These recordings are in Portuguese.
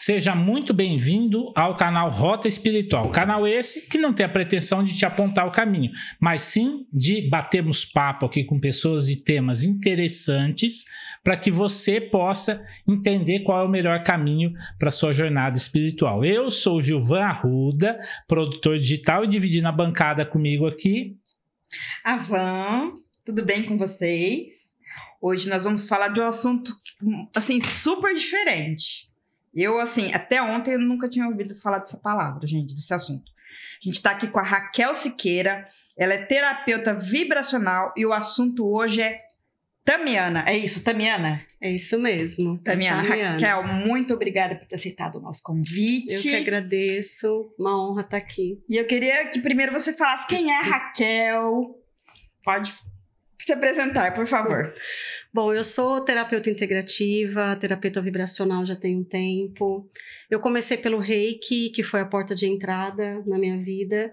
Seja muito bem-vindo ao canal Rota Espiritual. Canal esse que não tem a pretensão de te apontar o caminho, mas sim de batermos papo aqui com pessoas e temas interessantes para que você possa entender qual é o melhor caminho para sua jornada espiritual. Eu sou Gilvan Arruda, produtor digital e dividindo a bancada comigo aqui. Avan, tudo bem com vocês? Hoje nós vamos falar de um assunto assim super diferente. Eu, assim, até ontem eu nunca tinha ouvido falar dessa palavra, gente, desse assunto. A gente está aqui com a Raquel Siqueira, ela é terapeuta vibracional e o assunto hoje é Tamiana. É isso, Tamiana? É isso mesmo. É Tamiana. Tamiana. Raquel, muito obrigada por ter aceitado o nosso convite. Eu que agradeço, uma honra estar aqui. E eu queria que primeiro você falasse quem é a Raquel. Pode se apresentar, por favor. Bom, eu sou terapeuta integrativa, terapeuta vibracional já tem um tempo. Eu comecei pelo reiki, que foi a porta de entrada na minha vida.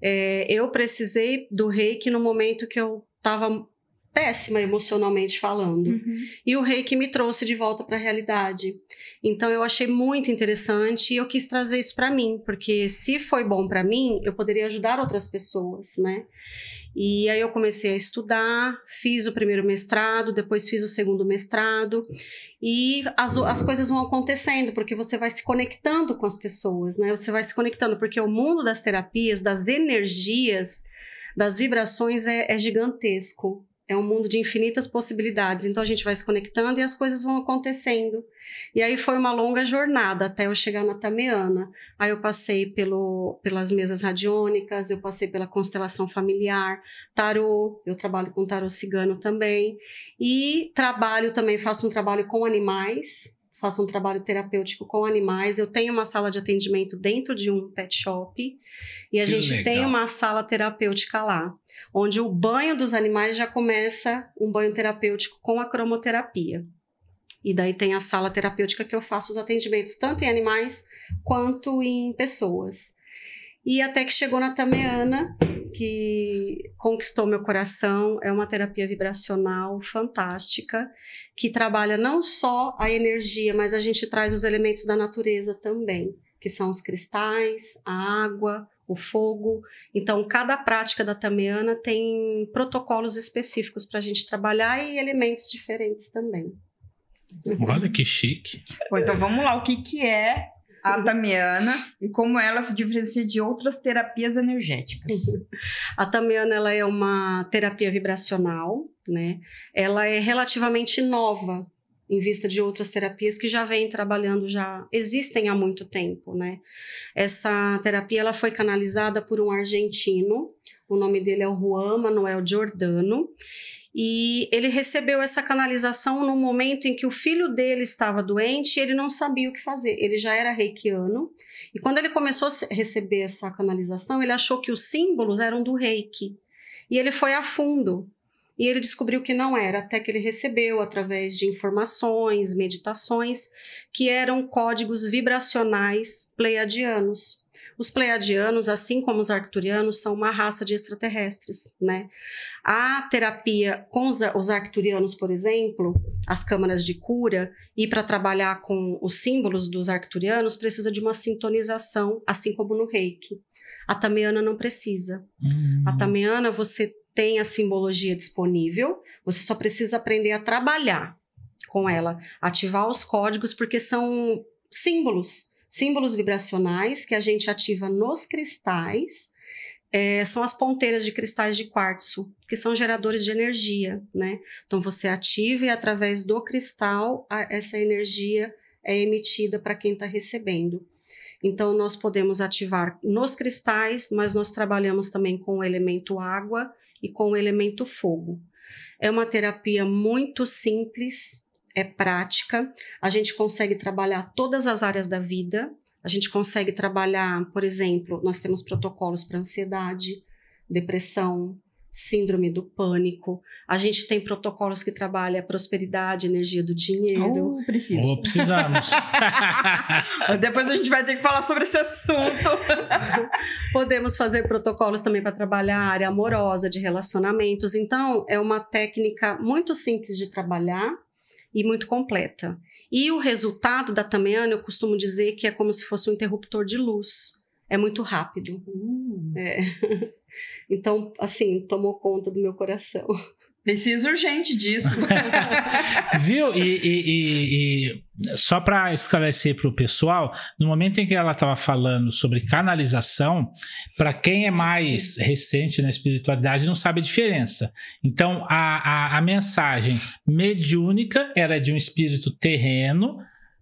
É, eu precisei do reiki no momento que eu estava péssima emocionalmente falando. Uhum. E o reiki me trouxe de volta para a realidade. Então eu achei muito interessante e eu quis trazer isso para mim, porque se foi bom para mim, eu poderia ajudar outras pessoas, né? E aí eu comecei a estudar, fiz o primeiro mestrado, depois fiz o segundo mestrado, e as, as coisas vão acontecendo, porque você vai se conectando com as pessoas, né? Você vai se conectando, porque o mundo das terapias, das energias, das vibrações é, é gigantesco é um mundo de infinitas possibilidades. Então a gente vai se conectando e as coisas vão acontecendo. E aí foi uma longa jornada até eu chegar na Tameana. Aí eu passei pelo, pelas mesas radiônicas, eu passei pela constelação familiar, tarô, eu trabalho com tarô cigano também. E trabalho também, faço um trabalho com animais, faço um trabalho terapêutico com animais. Eu tenho uma sala de atendimento dentro de um pet shop e a que gente legal. tem uma sala terapêutica lá, onde o banho dos animais já começa um banho terapêutico com a cromoterapia. E daí tem a sala terapêutica que eu faço os atendimentos tanto em animais quanto em pessoas. E até que chegou na Tameana, que conquistou meu coração. É uma terapia vibracional fantástica que trabalha não só a energia, mas a gente traz os elementos da natureza também, que são os cristais, a água, o fogo. Então, cada prática da Tameana tem protocolos específicos para a gente trabalhar e elementos diferentes também. Olha que chique. Bom, então vamos lá, o que, que é a Tamiana e como ela se diferencia de outras terapias energéticas. A Tamiana ela é uma terapia vibracional, né? Ela é relativamente nova em vista de outras terapias que já vêm trabalhando já existem há muito tempo, né? Essa terapia ela foi canalizada por um argentino, o nome dele é o Juan Manuel Giordano e ele recebeu essa canalização no momento em que o filho dele estava doente e ele não sabia o que fazer. Ele já era reikiano. E quando ele começou a receber essa canalização, ele achou que os símbolos eram do reiki. E ele foi a fundo. E ele descobriu que não era, até que ele recebeu, através de informações, meditações, que eram códigos vibracionais pleiadianos. Os pleiadianos, assim como os arcturianos, são uma raça de extraterrestres, né? A terapia com os, arcturianos, por exemplo, as câmaras de cura, e para trabalhar com os símbolos dos arcturianos, precisa de uma sintonização, assim como no reiki. A tameana não precisa. A hum. tameana você tem a simbologia disponível, você só precisa aprender a trabalhar com ela, ativar os códigos, porque são símbolos símbolos vibracionais que a gente ativa nos cristais. É, são as ponteiras de cristais de quartzo, que são geradores de energia, né? Então você ativa e através do cristal a, essa energia é emitida para quem está recebendo. Então nós podemos ativar nos cristais, mas nós trabalhamos também com o elemento água e com o elemento fogo. É uma terapia muito simples, é prática, a gente consegue trabalhar todas as áreas da vida, a gente consegue trabalhar, por exemplo, nós temos protocolos para ansiedade, depressão, síndrome do pânico. A gente tem protocolos que trabalham a prosperidade, energia do dinheiro. Oh, preciso. Oh, precisamos. Depois a gente vai ter que falar sobre esse assunto. Podemos fazer protocolos também para trabalhar a área amorosa, de relacionamentos. Então, é uma técnica muito simples de trabalhar e muito completa. E o resultado da tamiana, eu costumo dizer que é como se fosse um interruptor de luz. É muito rápido. Hum. É. Então, assim, tomou conta do meu coração. Preciso urgente disso. Viu? E, e, e, e só para esclarecer para o pessoal, no momento em que ela estava falando sobre canalização, para quem é mais recente na espiritualidade não sabe a diferença. Então, a, a, a mensagem mediúnica era de um espírito terreno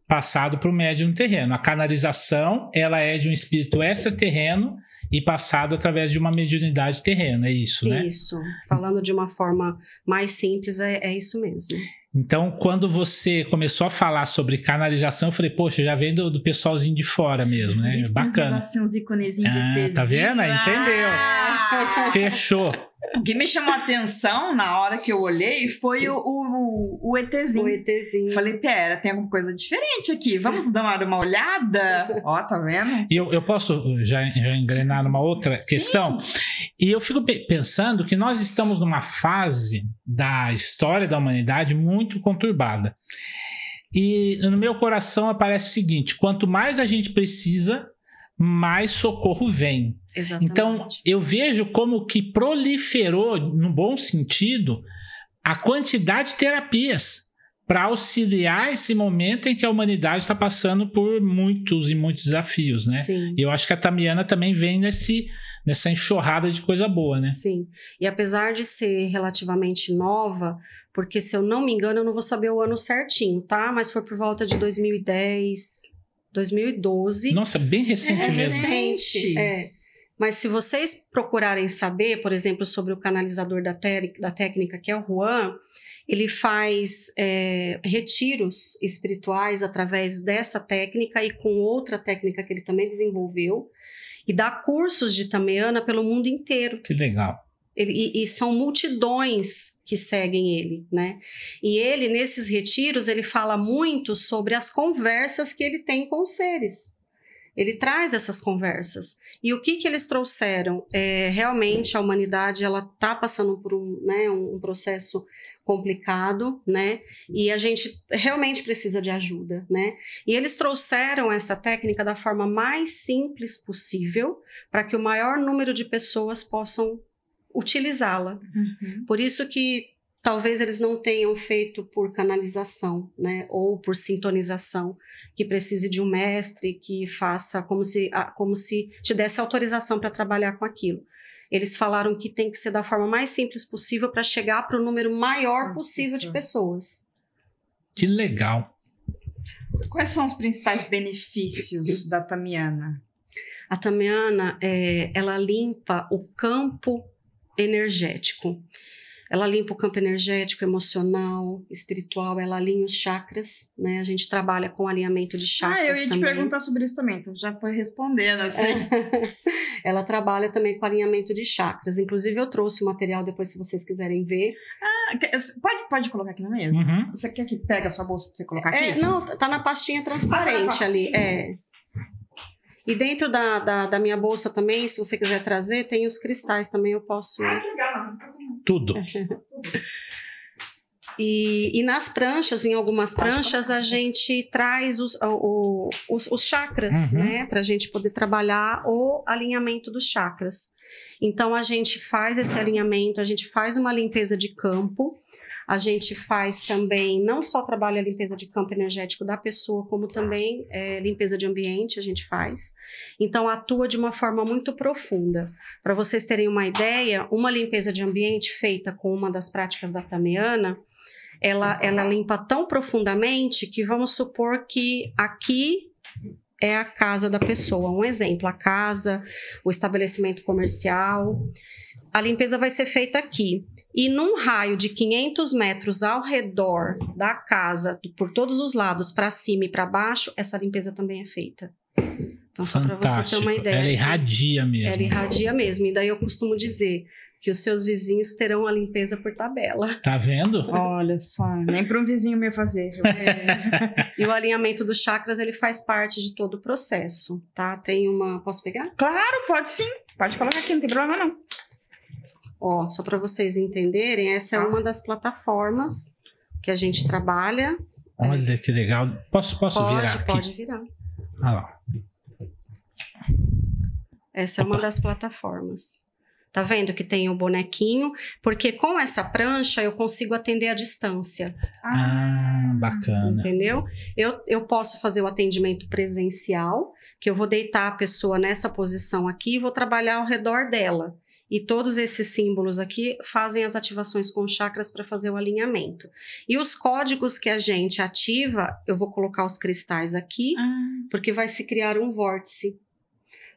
passado para o médium terreno. A canalização ela é de um espírito extraterreno e passado através de uma mediunidade terrena, é isso, né? Isso. Falando de uma forma mais simples, é, é isso mesmo. Então, quando você começou a falar sobre canalização, eu falei, poxa, já vem do, do pessoalzinho de fora mesmo, né? Isso, Bacana. Uns íconezinhos ah, de pezinho. Tá vendo? Entendeu. Ah! Fechou. O que me chamou a atenção na hora que eu olhei foi o, o, o ETzinho. O ETzinho. Falei, pera, tem alguma coisa diferente aqui. Vamos dar uma olhada? Ó, tá vendo? E eu, eu posso já, já engrenar Sim. numa outra questão? Sim. E eu fico pensando que nós estamos numa fase da história da humanidade muito conturbada. E no meu coração aparece o seguinte: quanto mais a gente precisa, mais socorro vem. Então, Exatamente. Então, eu vejo como que proliferou, no bom sentido, a quantidade de terapias para auxiliar esse momento em que a humanidade está passando por muitos e muitos desafios, né? Sim. E eu acho que a Tamiana também vem nesse, nessa enxurrada de coisa boa, né? Sim. E apesar de ser relativamente nova, porque se eu não me engano, eu não vou saber o ano certinho, tá? Mas foi por volta de 2010, 2012. Nossa, bem recente é, mesmo. Recente. É. Mas se vocês procurarem saber, por exemplo, sobre o canalizador da, da técnica, que é o Juan, ele faz é, retiros espirituais através dessa técnica e com outra técnica que ele também desenvolveu, e dá cursos de Tameana pelo mundo inteiro. Que legal. Ele, e, e, são multidões que seguem ele, né? E ele, nesses retiros, ele fala muito sobre as conversas que ele tem com os seres ele traz essas conversas. E o que, que eles trouxeram? É, realmente a humanidade ela está passando por um, né, um processo complicado, né? E a gente realmente precisa de ajuda, né? E eles trouxeram essa técnica da forma mais simples possível para que o maior número de pessoas possam utilizá-la. Uhum. Por isso que talvez eles não tenham feito por canalização, né, ou por sintonização, que precise de um mestre que faça como se como se te desse autorização para trabalhar com aquilo. Eles falaram que tem que ser da forma mais simples possível para chegar para o número maior possível de pessoas. Que legal. Quais são os principais benefícios da tamiana? A tamiana, é, ela limpa o campo energético. Ela limpa o campo energético, emocional, espiritual, ela alinha os chakras, né? A gente trabalha com alinhamento de chakras. Ah, eu ia também. te perguntar sobre isso também, então já foi respondendo assim. É. ela trabalha também com alinhamento de chakras. Inclusive, eu trouxe o material depois, se vocês quiserem ver. Ah, pode, pode colocar aqui na mesa? Uhum. Você quer que pegue a sua bolsa pra você colocar é, aqui? É, não, tá na pastinha transparente ah, tá na pastinha. ali. É. E dentro da, da, da, minha bolsa também, se você quiser trazer, tem os cristais também, eu posso. Ah, tudo. E, e, nas pranchas, em algumas pranchas, a gente traz os, o, os, os chakras, uhum. né? Para a gente poder trabalhar o alinhamento dos chakras. Então, a gente faz esse alinhamento, a gente faz uma limpeza de campo, a gente faz também não só trabalho a limpeza de campo energético da pessoa, como também é, limpeza de ambiente a gente faz. Então atua de uma forma muito profunda. Para vocês terem uma ideia, uma limpeza de ambiente feita com uma das práticas da tamiana, ela, ela limpa tão profundamente que vamos supor que aqui é a casa da pessoa. Um exemplo, a casa, o estabelecimento comercial a limpeza vai ser feita aqui. E num raio de 500 metros ao redor da casa, por todos os lados, para cima e para baixo, essa limpeza também é feita. Então, só para você ter uma ideia. Ela irradia mesmo. Ela irradia mesmo. E daí eu costumo dizer que os seus vizinhos terão a limpeza por tabela. Tá vendo? Olha só, nem para um vizinho me fazer. É. e o alinhamento dos chakras, ele faz parte de todo o processo, tá? Tem uma... Posso pegar? Claro, pode sim. Pode colocar aqui, não tem problema não. Ó, só para vocês entenderem, essa é tá. uma das plataformas que a gente trabalha. Olha que legal. Posso, posso pode, virar aqui? Pode virar. Ah, lá. Essa Opa. é uma das plataformas. Tá vendo que tem o bonequinho? Porque com essa prancha eu consigo atender à distância. Ah, ah, bacana. Entendeu? Eu, eu posso fazer o atendimento presencial, que eu vou deitar a pessoa nessa posição aqui e vou trabalhar ao redor dela. E todos esses símbolos aqui fazem as ativações com chakras para fazer o alinhamento. E os códigos que a gente ativa, eu vou colocar os cristais aqui, ah. porque vai se criar um vórtice.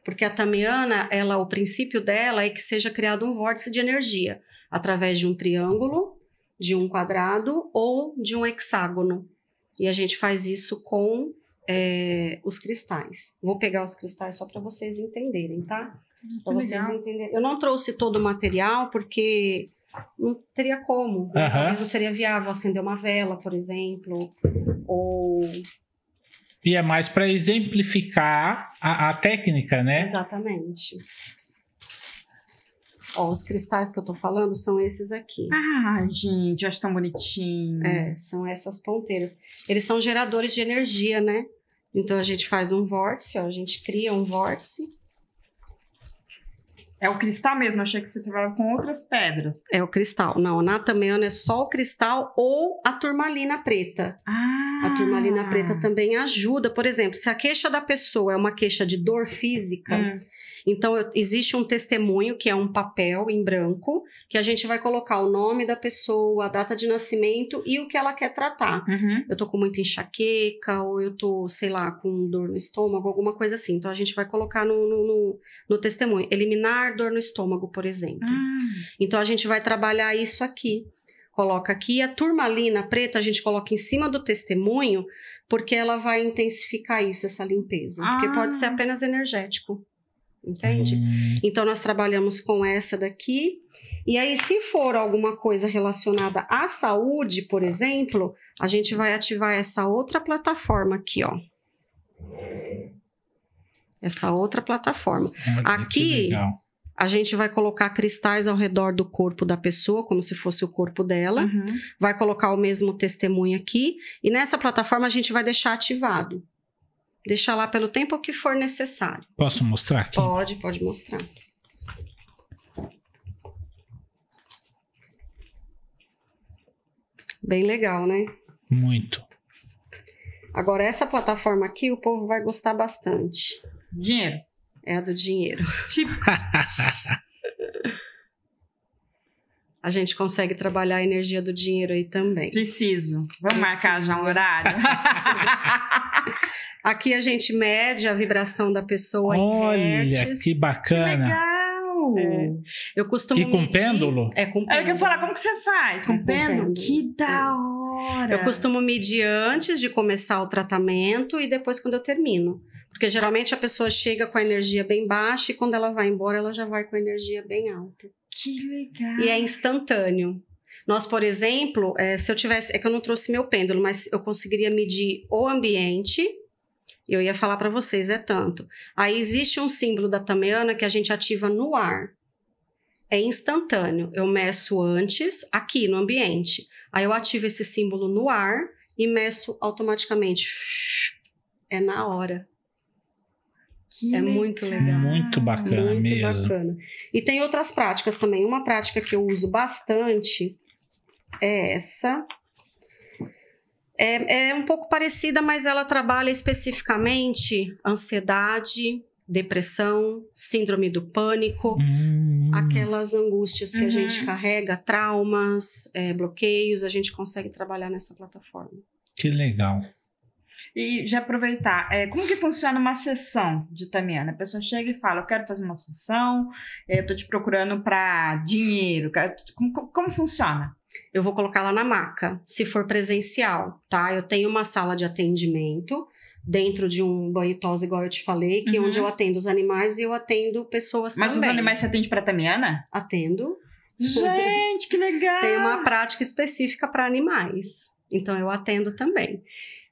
Porque a tamiana, ela, o princípio dela é que seja criado um vórtice de energia através de um triângulo, de um quadrado ou de um hexágono. E a gente faz isso com é, os cristais. Vou pegar os cristais só para vocês entenderem, tá? Para vocês entenderem. Eu não trouxe todo o material porque não teria como. Uhum. Né? Talvez não seria viável acender uma vela, por exemplo, ou e é mais para exemplificar a, a, técnica, né? Exatamente. Ó, os cristais que eu estou falando são esses aqui. Ah, gente, acho tão bonitinho. É, são essas ponteiras. Eles são geradores de energia, né? Então a gente faz um vórtice, ó, a gente cria um vórtice é o cristal mesmo, achei que você trabalhava com outras pedras. É o cristal. Não, na tamiana é só o cristal ou a turmalina preta. Ah. A turmalina preta também ajuda. Por exemplo, se a queixa da pessoa é uma queixa de dor física, hum. Então, eu, existe um testemunho, que é um papel em branco, que a gente vai colocar o nome da pessoa, a data de nascimento e o que ela quer tratar. Uhum. Eu tô com muita enxaqueca, ou eu tô, sei lá, com dor no estômago, alguma coisa assim. Então, a gente vai colocar no, no, no, no testemunho. Eliminar dor no estômago, por exemplo. Uhum. Então, a gente vai trabalhar isso aqui coloca aqui. A turmalina preta a gente coloca em cima do testemunho, porque ela vai intensificar isso, essa limpeza. Ah. Porque pode ser ah. apenas energético entende? Uhum. Então nós trabalhamos com essa daqui. E aí, se for alguma coisa relacionada à saúde, por exemplo, a gente vai ativar essa outra plataforma aqui, ó. Essa outra plataforma. Olha, aqui a gente vai colocar cristais ao redor do corpo da pessoa, como se fosse o corpo dela. Uhum. Vai colocar o mesmo testemunho aqui. E nessa plataforma a gente vai deixar ativado deixar lá pelo tempo que for necessário. Posso mostrar aqui? Pode, pode mostrar. Bem legal, né? Muito. Agora, essa plataforma aqui, o povo vai gostar bastante. Dinheiro. É a do dinheiro. Tipo. a gente consegue trabalhar a energia do dinheiro aí também. Preciso. Vamos Preciso. marcar já um horário? Aqui a gente mede a vibração da pessoa Olha, em Olha que bacana. Que legal. É. Eu costumo. E com medir... pêndulo? É com é pêndulo. É, eu quero falar, como que você faz? Com, com pêndulo? pêndulo? Que é. da hora! Eu costumo medir antes de começar o tratamento e depois quando eu termino. Porque geralmente a pessoa chega com a energia bem baixa e quando ela vai embora, ela já vai com a energia bem alta. Que legal! E é instantâneo. Nós, por exemplo, é, se eu tivesse. É que eu não trouxe meu pêndulo, mas eu conseguiria medir o ambiente eu ia falar para vocês, é tanto. Aí existe um símbolo da tamiana que a gente ativa no ar. É instantâneo. Eu meço antes, aqui no ambiente. Aí eu ativo esse símbolo no ar e meço automaticamente. É na hora. Que é legal. muito legal. Muito bacana muito mesmo. Bacana. E tem outras práticas também. Uma prática que eu uso bastante é essa. É, é um pouco parecida, mas ela trabalha especificamente ansiedade, depressão, síndrome do pânico, hum. aquelas angústias que uhum. a gente uhum. carrega, traumas, é, bloqueios, a gente consegue trabalhar nessa plataforma. Que legal. E já aproveitar, é, como que funciona uma sessão de Tamiana? A pessoa chega e fala, eu quero fazer uma sessão, é, eu estou te procurando para dinheiro. Como, como, funciona? eu vou colocar ela na maca, se for presencial, tá? Eu tenho uma sala de atendimento dentro de um banhitose, igual eu te falei, que uhum. é onde eu atendo os animais e eu atendo pessoas Mas também. Mas os animais você atende para tamiana? Atendo. Gente, que legal! Tem uma prática específica para animais. Então eu atendo também.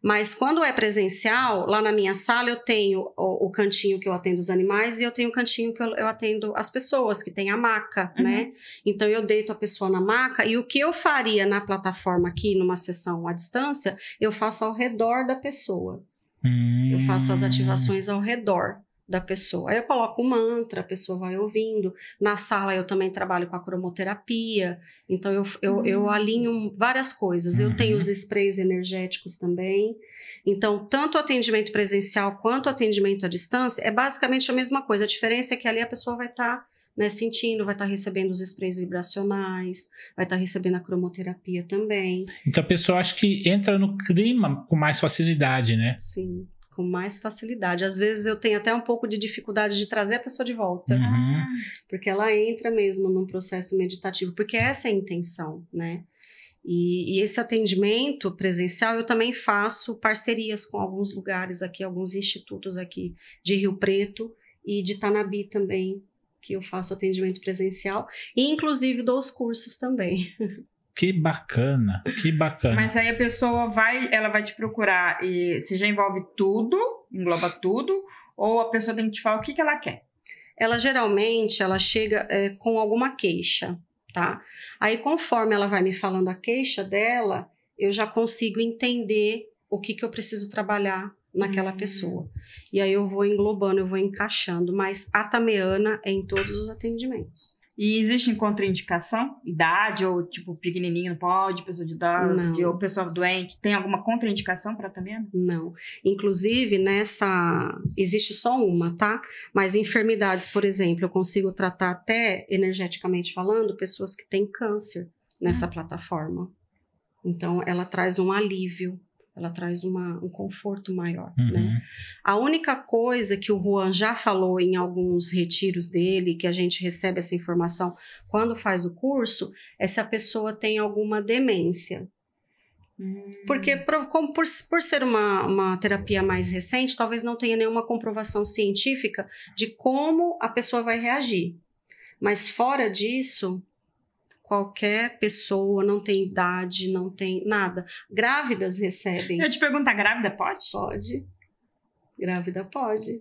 Mas quando é presencial, lá na minha sala eu tenho o, o cantinho que eu atendo os animais e eu tenho o cantinho que eu, eu atendo as pessoas, que tem a maca, uhum. né? Então eu deito a pessoa na maca e o que eu faria na plataforma aqui, numa sessão à distância, eu faço ao redor da pessoa. Hum. Eu faço as hum. ativações ao redor da pessoa. Aí eu coloco um mantra, a pessoa vai ouvindo. Na sala eu também trabalho com a cromoterapia, então eu, eu, eu hum. alinho várias coisas. Eu tenho os uhum. sprays energéticos também. Então, tanto o atendimento presencial quanto o atendimento à distância é basicamente a mesma coisa. A diferença é que ali a pessoa vai estar. Tá né, sentindo, vai estar tá recebendo os sprays vibracionais, vai estar tá recebendo a cromoterapia também. Então a pessoa acho que entra no clima com mais facilidade, né? Sim com mais facilidade. Às vezes eu tenho até um pouco de dificuldade de trazer a pessoa de volta, uhum. porque ela entra mesmo num processo meditativo, porque essa é a intenção, né? E, e, esse atendimento presencial eu também faço parcerias com alguns lugares aqui, alguns institutos aqui de Rio Preto e de Tanabi também, que eu faço atendimento presencial, e inclusive dou os cursos também. Que bacana, que bacana. Mas aí a pessoa vai, ela vai te procurar e se já envolve tudo, engloba tudo, ou a pessoa tem que te falar o que, que ela quer? Ela geralmente ela chega é, com alguma queixa, tá? Aí conforme ela vai me falando a queixa dela, eu já consigo entender o que, que eu preciso trabalhar naquela uhum. pessoa. E aí eu vou englobando, eu vou encaixando, mas a tameana é em todos os atendimentos. E existe contraindicação? Idade ou tipo pequenininho não pode, pessoa de idade ou pessoa doente? Tem alguma contraindicação para também? Não. Inclusive nessa existe só uma, tá? Mas enfermidades, por exemplo, eu consigo tratar até energeticamente falando pessoas que têm câncer nessa ah. plataforma. Então ela traz um alívio ela traz uma, um conforto maior, uhum. né? A única coisa que o Juan já falou em alguns retiros dele, que a gente recebe essa informação quando faz o curso, é se a pessoa tem alguma demência. Uhum. Porque, hum. por, como, por, por ser uma, uma terapia mais recente, talvez não tenha nenhuma comprovação científica de como a pessoa vai reagir. Mas fora disso, qualquer pessoa, não tem idade, não tem nada. Grávidas recebem. Eu te perguntar, grávida pode? Pode. Grávida pode.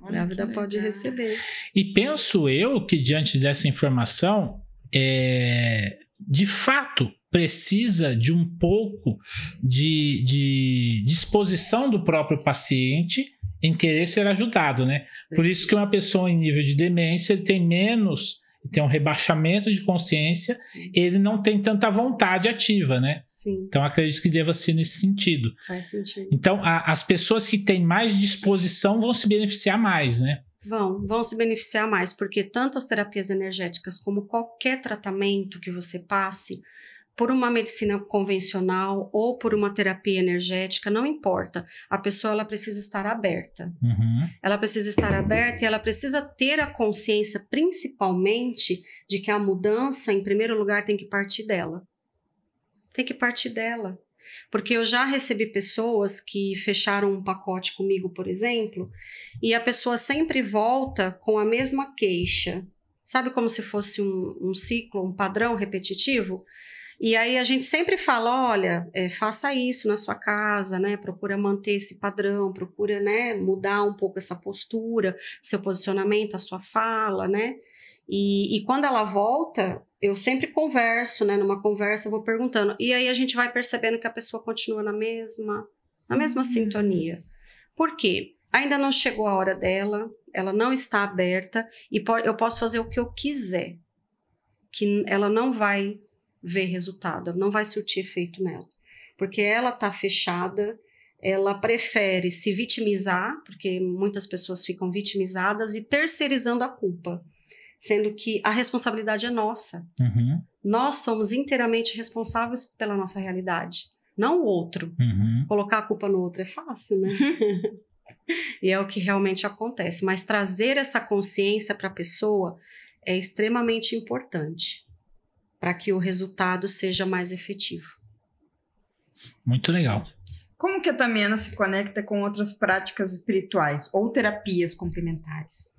Olha grávida pode receber. E penso eu que diante dessa informação, é, de fato, precisa de um pouco de, de disposição do próprio paciente em querer ser ajudado, né? Por isso que uma pessoa em nível de demência tem menos tem um rebaixamento de consciência, ele não tem tanta vontade ativa, né? Sim. Então acredito que deva ser nesse sentido. Faz sentido. Então a, as pessoas que têm mais disposição vão se beneficiar mais, né? Vão, vão se beneficiar mais, porque tanto as terapias energéticas como qualquer tratamento que você passe, por uma medicina convencional ou por uma terapia energética, não importa. A pessoa ela precisa estar aberta. Uhum. Ela precisa estar aberta e ela precisa ter a consciência, principalmente, de que a mudança, em primeiro lugar, tem que partir dela. Tem que partir dela. Porque eu já recebi pessoas que fecharam um pacote comigo, por exemplo, e a pessoa sempre volta com a mesma queixa. Sabe como se fosse um, um ciclo, um padrão repetitivo? E aí a gente sempre fala, olha, é, faça isso na sua casa, né? Procura manter esse padrão, procura, né, mudar um pouco essa postura, seu posicionamento, a sua fala, né? E, e quando ela volta, eu sempre converso, né? Numa conversa, eu vou perguntando. E aí a gente vai percebendo que a pessoa continua na mesma, na mesma uhum. sintonia. Por quê? Ainda não chegou a hora dela, ela não está aberta e eu posso fazer o que eu quiser, que ela não vai ver resultado, não vai surtir efeito nela. Porque ela está fechada, ela prefere se vitimizar, porque muitas pessoas ficam vitimizadas, e terceirizando a culpa, sendo que a responsabilidade é nossa. Uhum. Nós somos inteiramente responsáveis pela nossa realidade, não o outro. Uhum. Colocar a culpa no outro é fácil, né? e é o que realmente acontece. Mas trazer essa consciência para a pessoa é extremamente importante para que o resultado seja mais efetivo. Muito legal. Como que a Tamiana se conecta com outras práticas espirituais ou terapias complementares?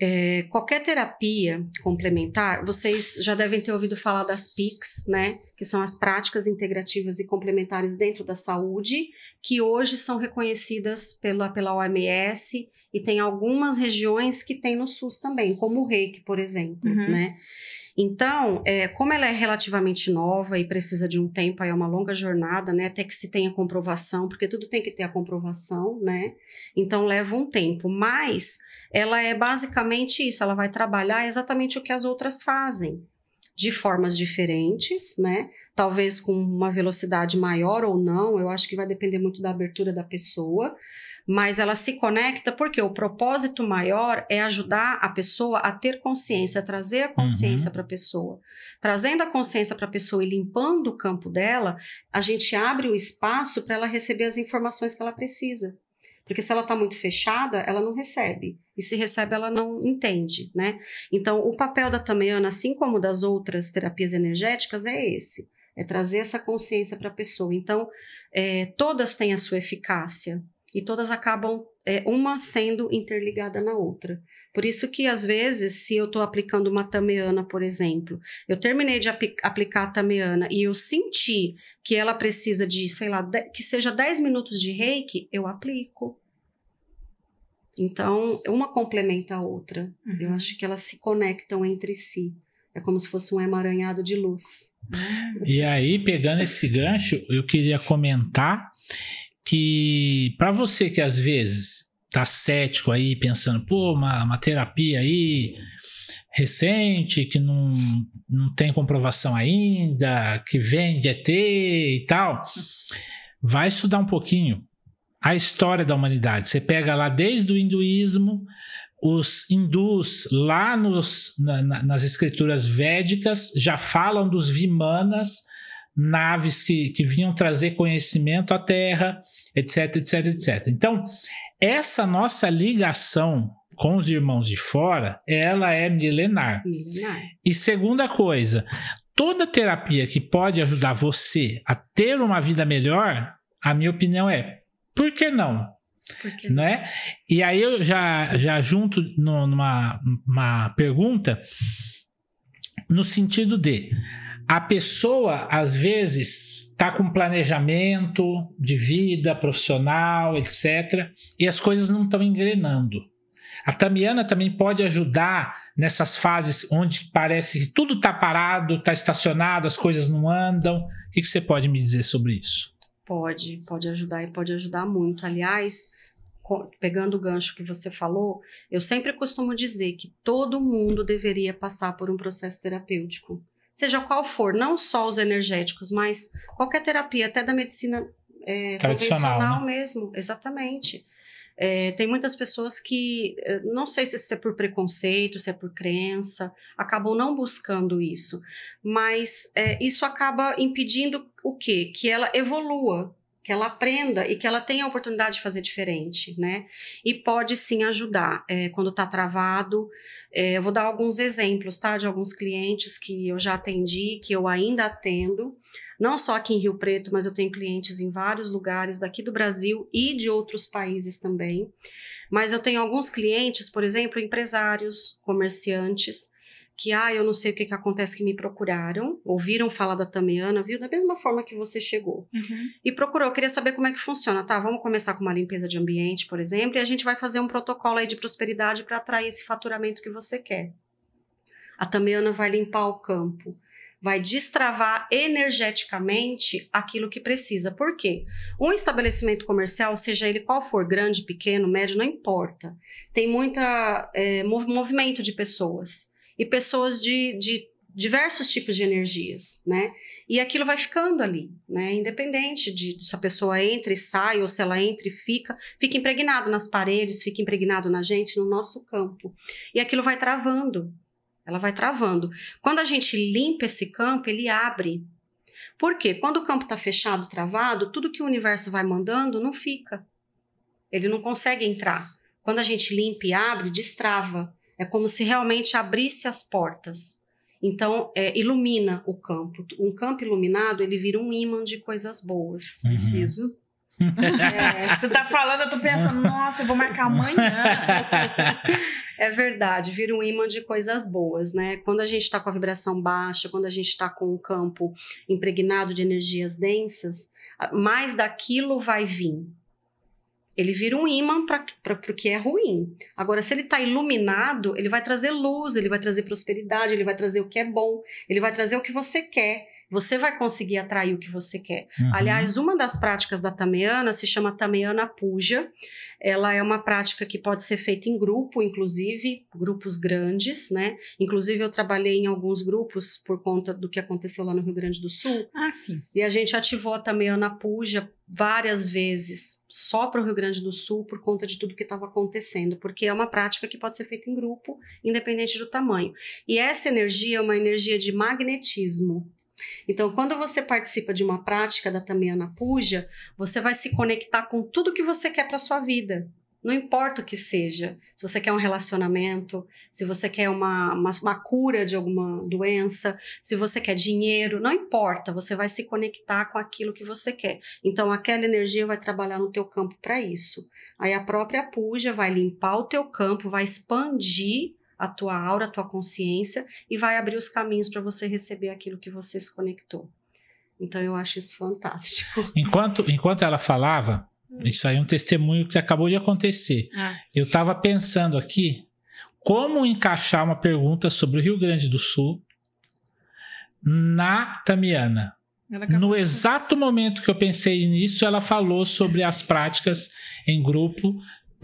É, qualquer terapia complementar, vocês já devem ter ouvido falar das PICs, né? Que são as práticas integrativas e complementares dentro da saúde, que hoje são reconhecidas pela, pela OMS e tem algumas regiões que tem no SUS também, como o reiki, por exemplo, uhum. né? Então, é, como ela é relativamente nova e precisa de um tempo, aí é uma longa jornada, né? Até que se tenha comprovação, porque tudo tem que ter a comprovação, né? Então leva um tempo. Mas ela é basicamente isso, ela vai trabalhar exatamente o que as outras fazem, de formas diferentes, né? Talvez com uma velocidade maior ou não, eu acho que vai depender muito da abertura da pessoa, mas ela se conecta porque o propósito maior é ajudar a pessoa a ter consciência, a trazer a consciência uhum. para a pessoa. Trazendo a consciência para a pessoa e limpando o campo dela, a gente abre o espaço para ela receber as informações que ela precisa. Porque se ela está muito fechada, ela não recebe. E se recebe, ela não entende, né? Então, o papel da Tamayana, assim como das outras terapias energéticas, é esse. É trazer essa consciência para a pessoa. Então, é, todas têm a sua eficácia, e todas acabam é, uma sendo interligada na outra. Por isso que às vezes, se eu estou aplicando uma tameana, por exemplo, eu terminei de aplicar a tameana e eu senti que ela precisa de, sei lá, de, que seja 10 minutos de reiki, eu aplico. Então, uma complementa a outra. Uhum. Eu acho que elas se conectam entre si. É como se fosse um emaranhado de luz. E aí, pegando esse gancho, eu queria comentar que para você que às vezes tá cético aí, pensando, pô, uma, uma terapia aí recente, que não, não tem comprovação ainda, que vende ET e tal, vai estudar um pouquinho a história da humanidade. Você pega lá desde o hinduísmo, os hindus lá nos, na, nas escrituras védicas já falam dos vimanas, naves que, que vinham trazer conhecimento à Terra, etc, etc, etc. Então, essa nossa ligação com os irmãos de fora, ela é milenar. milenar. E segunda coisa, toda terapia que pode ajudar você a ter uma vida melhor, a minha opinião é, por que não? Por que não? Né? E aí eu já, já junto numa uma pergunta no sentido de a pessoa, às vezes, está com planejamento de vida profissional, etc., e as coisas não estão engrenando. A Tamiana também pode ajudar nessas fases onde parece que tudo está parado, está estacionado, as coisas não andam. O que, que você pode me dizer sobre isso? Pode, pode ajudar e pode ajudar muito. Aliás, pegando o gancho que você falou, eu sempre costumo dizer que todo mundo deveria passar por um processo terapêutico seja qual for, não só os energéticos, mas qualquer terapia, até da medicina é, tradicional, né? mesmo, exatamente. É, tem muitas pessoas que, eh, não sei se é por preconceito, se é por crença, acabam não buscando isso, mas é, isso acaba impedindo o quê? Que ela evolua, que ela aprenda e que ela tenha a oportunidade de fazer diferente, né? E pode sim ajudar é, quando está travado. É, eu vou dar alguns exemplos, tá? De alguns clientes que eu já atendi, que eu ainda atendo, não só aqui em Rio Preto, mas eu tenho clientes em vários lugares daqui do Brasil e de outros países também. Mas eu tenho alguns clientes, por exemplo, empresários, comerciantes que, ah, eu não sei o que, que acontece, que me procuraram, ouviram falar da Tameana, viu? Da mesma forma que você chegou. Uhum. E procurou, eu queria saber como é que funciona. Tá, vamos começar com uma limpeza de ambiente, por exemplo, e a gente vai fazer um protocolo aí de prosperidade para atrair esse faturamento que você quer. A Tameana vai limpar o campo vai destravar energeticamente aquilo que precisa. Por quê? Um estabelecimento comercial, seja ele qual for, grande, pequeno, médio, não importa, tem muito eh, é, movimento de pessoas e pessoas de, de diversos tipos de energias, né? E aquilo vai ficando ali, né? Independente de, de, se a pessoa entra e sai, ou se ela entra e fica, fica impregnado nas paredes, fica impregnado na gente, no nosso campo. E aquilo vai travando, ela vai travando. Quando a gente limpa esse campo, ele abre. Por quê? Quando o campo está fechado, travado, tudo que o universo vai mandando não fica. Ele não consegue entrar. Quando a gente limpa e abre, destrava. É como se realmente abrisse as portas. Então, é, ilumina o campo. Um campo iluminado, ele vira um imã de coisas boas. Uhum. Preciso. É, tu tá falando, tu pensa, nossa, eu vou marcar amanhã. é verdade, vira um imã de coisas boas, né? Quando a gente tá com a vibração baixa, quando a gente tá com um campo impregnado de energias densas, mais daquilo vai vir ele vira um ímã para o que é ruim. Agora, se ele está iluminado, ele vai trazer luz, ele vai trazer prosperidade, ele vai trazer o que é bom, ele vai trazer o que você quer você vai conseguir atrair o que você quer. Uhum. Aliás, uma das práticas da tameana se chama tameana puja. Ela é uma prática que pode ser feita em grupo, inclusive, grupos grandes, né? Inclusive, eu trabalhei em alguns grupos por conta do que aconteceu lá no Rio Grande do Sul. Ah, sim. E a gente ativou a tameana puja várias vezes só para o Rio Grande do Sul por conta de tudo que estava acontecendo, porque é uma prática que pode ser feita em grupo, independente do tamanho. E essa energia é uma energia de magnetismo. Então, quando você participa de uma prática da Tamayana Puja, você vai se conectar com tudo que você quer para sua vida. Não importa o que seja, se você quer um relacionamento, se você quer uma, uma, uma, cura de alguma doença, se você quer dinheiro, não importa, você vai se conectar com aquilo que você quer. Então, aquela energia vai trabalhar no teu campo para isso. Aí a própria puja vai limpar o teu campo, vai expandir a tua aura, a tua consciência e vai abrir os caminhos para você receber aquilo que você se conectou. Então eu acho isso fantástico. Enquanto, enquanto ela falava, isso aí é um testemunho que acabou de acontecer. Ah. Eu estava pensando aqui como encaixar uma pergunta sobre o Rio Grande do Sul na Tamiana. No exato momento que eu pensei nisso, ela falou sobre as práticas em grupo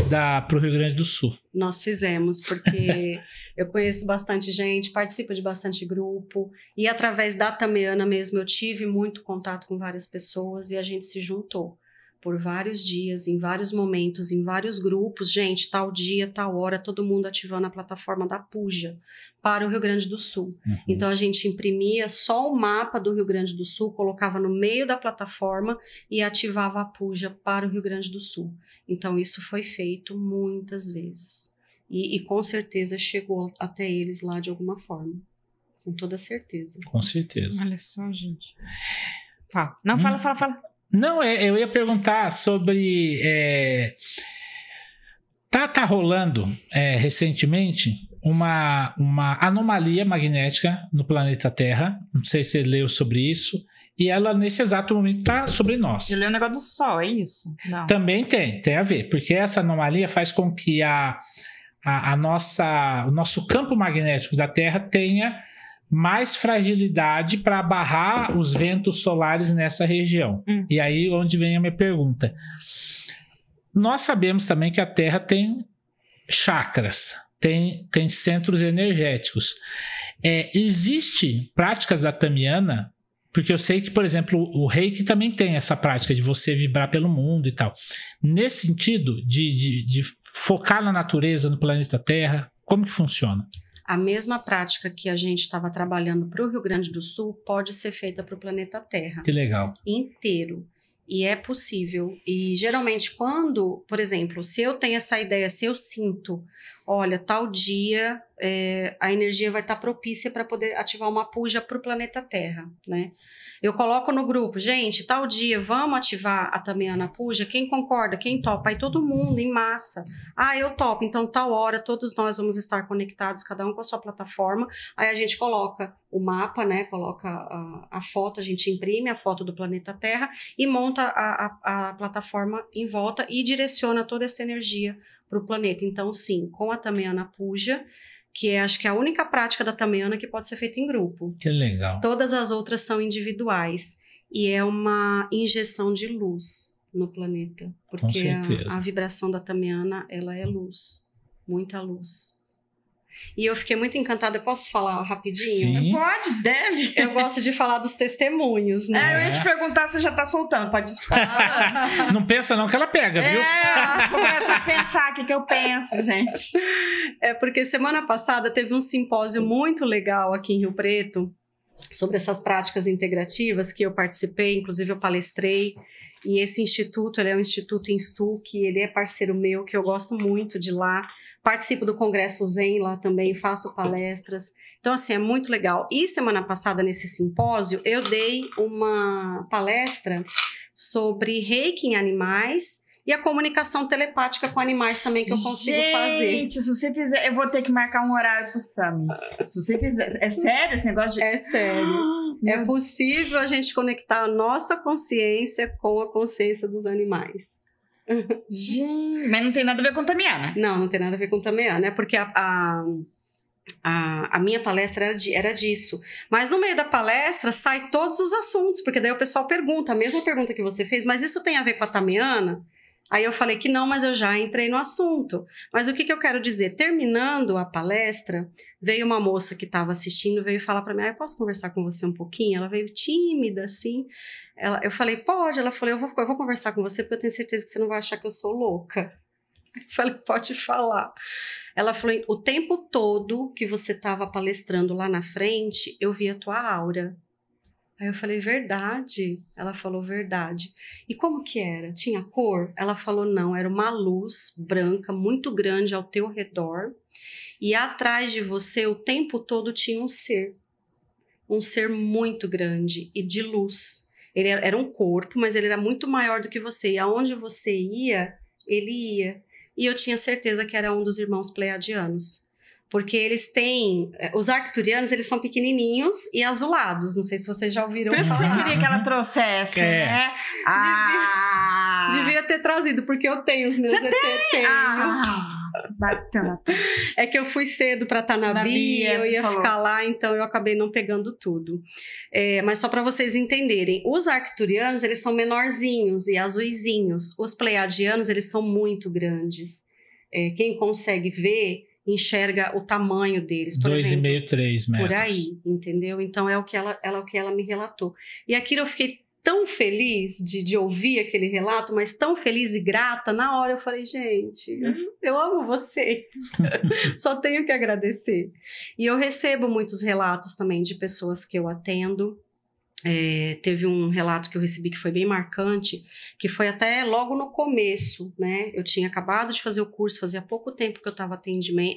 da, pro Rio Grande do Sul? Nós fizemos, porque eu conheço bastante gente, participo de bastante grupo, e através da Tameana mesmo eu tive muito contato com várias pessoas e a gente se juntou por vários dias, em vários momentos, em vários grupos. Gente, tal dia, tal hora, todo mundo ativando a plataforma da Puja para o Rio Grande do Sul. Uhum. Então a gente imprimia só o mapa do Rio Grande do Sul, colocava no meio da plataforma e ativava a Puja para o Rio Grande do Sul. Então isso foi feito muitas vezes. E, e com certeza chegou até eles lá de alguma forma. Com toda certeza. Com certeza. Olha só, gente. Fala. Não, hum. fala, fala, fala. Não, é, eu ia perguntar sobre. É, tá, tá rolando é, recentemente uma, uma anomalia magnética no planeta Terra. Não sei se você leu sobre isso. E ela, nesse exato momento, está sobre nós. Eu li o um negócio do Sol, é isso? Não. Também tem, tem a ver, porque essa anomalia faz com que a, a, a nossa, o nosso campo magnético da Terra tenha mais fragilidade para barrar os ventos solares nessa região. Hum. E aí onde vem a minha pergunta. Nós sabemos também que a Terra tem chakras, tem, tem centros energéticos. É, existe práticas da Tamiana, porque eu sei que, por exemplo, o reiki também tem essa prática de você vibrar pelo mundo e tal. Nesse sentido de, de, de focar na natureza, no planeta Terra, como que funciona? a mesma prática que a gente estava trabalhando para o Rio Grande do Sul pode ser feita para o planeta Terra. Que legal. Inteiro. E é possível. E geralmente, quando, por exemplo, se eu tenho essa ideia, se eu sinto, olha, tal dia é, a energia vai estar tá propícia para poder ativar uma puja para o planeta Terra, né? Eu coloco no grupo, gente, tal dia vamos ativar a Tamiana Puja, quem concorda, quem topa, aí todo mundo em massa. Ah, eu topo, então tal hora todos nós vamos estar conectados, cada um com a sua plataforma. Aí a gente coloca o mapa, né? Coloca a, a foto, a gente imprime a foto do planeta Terra e monta a, a, a plataforma em volta e direciona toda essa energia para o planeta. Então, sim, com a Tamiana Puja, que é acho que é a única prática da tamiana que pode ser feita em grupo. Que legal. Todas as outras são individuais e é uma injeção de luz no planeta, porque a, a, vibração da tamiana, ela é luz, muita luz. E eu fiquei muito encantada. Eu posso falar rapidinho? Sim. Pode, deve. Eu gosto de falar dos testemunhos, né? É, eu ia te perguntar se já tá soltando, pode falar. não pensa não que ela pega, viu? É, começa a pensar o que, que eu penso, gente. É porque semana passada teve um simpósio muito legal aqui em Rio Preto sobre essas práticas integrativas que eu participei, inclusive eu palestrei, e esse instituto, ele é um instituto em Stuck, ele é parceiro meu, que eu gosto muito de lá, participo do Congresso Zen lá também, faço palestras, então assim, é muito legal. E semana passada, nesse simpósio, eu dei uma palestra sobre reiki em animais e a comunicação telepática com animais também que eu consigo Gente, fazer. Gente, se você fizer, eu vou ter que marcar um horário pro Sami. Se você fizer, é sério esse negócio de... É sério. é possível a gente conectar a nossa consciência com a consciência dos animais. Gente, mas não tem nada a ver com Tamiana. Né? Não, não tem nada a ver com Tamiana, é porque a, a... A, a, minha palestra era, de, era disso. Mas no meio da palestra sai todos os assuntos, porque daí o pessoal pergunta, a mesma pergunta que você fez, mas isso tem a ver com a Tamiana? Aí eu falei que não, mas eu já entrei no assunto. Mas o que, que eu quero dizer? Terminando a palestra, veio uma moça que estava assistindo, veio falar para mim: ah, eu posso conversar com você um pouquinho? Ela veio tímida assim. Ela, eu falei: pode. Ela falou: eu vou, eu vou conversar com você porque eu tenho certeza que você não vai achar que eu sou louca. Eu falei: pode falar. Ela falou: o tempo todo que você estava palestrando lá na frente, eu via a tua aura. Aí eu falei, verdade. Ela falou, verdade. E como que era? Tinha cor? Ela falou, não. Era uma luz branca muito grande ao teu redor. E atrás de você, o tempo todo, tinha um ser. Um ser muito grande e de luz. Ele era um corpo, mas ele era muito maior do que você. E aonde você ia, ele ia. E eu tinha certeza que era um dos irmãos pleiadianos porque eles têm eh, os arcturianos eles são pequenininhos e azulados não sei se vocês já ouviram Por isso falar. você queria que ela trouxesse é. né ah. devia, devia, ter trazido porque eu tenho os meus você ET, tem? Ah. É que eu fui cedo para Tanabi, eu ia falou. ficar lá, então eu acabei não pegando tudo. É, mas só para vocês entenderem, os arcturianos eles são menorzinhos e azuizinhos. Os pleiadianos eles são muito grandes. É, quem consegue ver enxerga o tamanho deles, por Dois exemplo. metros. Por aí, entendeu? Então é o que ela, ela, o que ela me relatou. E aquilo eu fiquei tão feliz de, de ouvir aquele relato, mas tão feliz e grata. Na hora eu falei, gente, uhum. eu amo vocês, só tenho que agradecer. E eu recebo muitos relatos também de pessoas que eu atendo é, teve um relato que eu recebi que foi bem marcante, que foi até logo no começo, né? Eu tinha acabado de fazer o curso, fazia pouco tempo que eu estava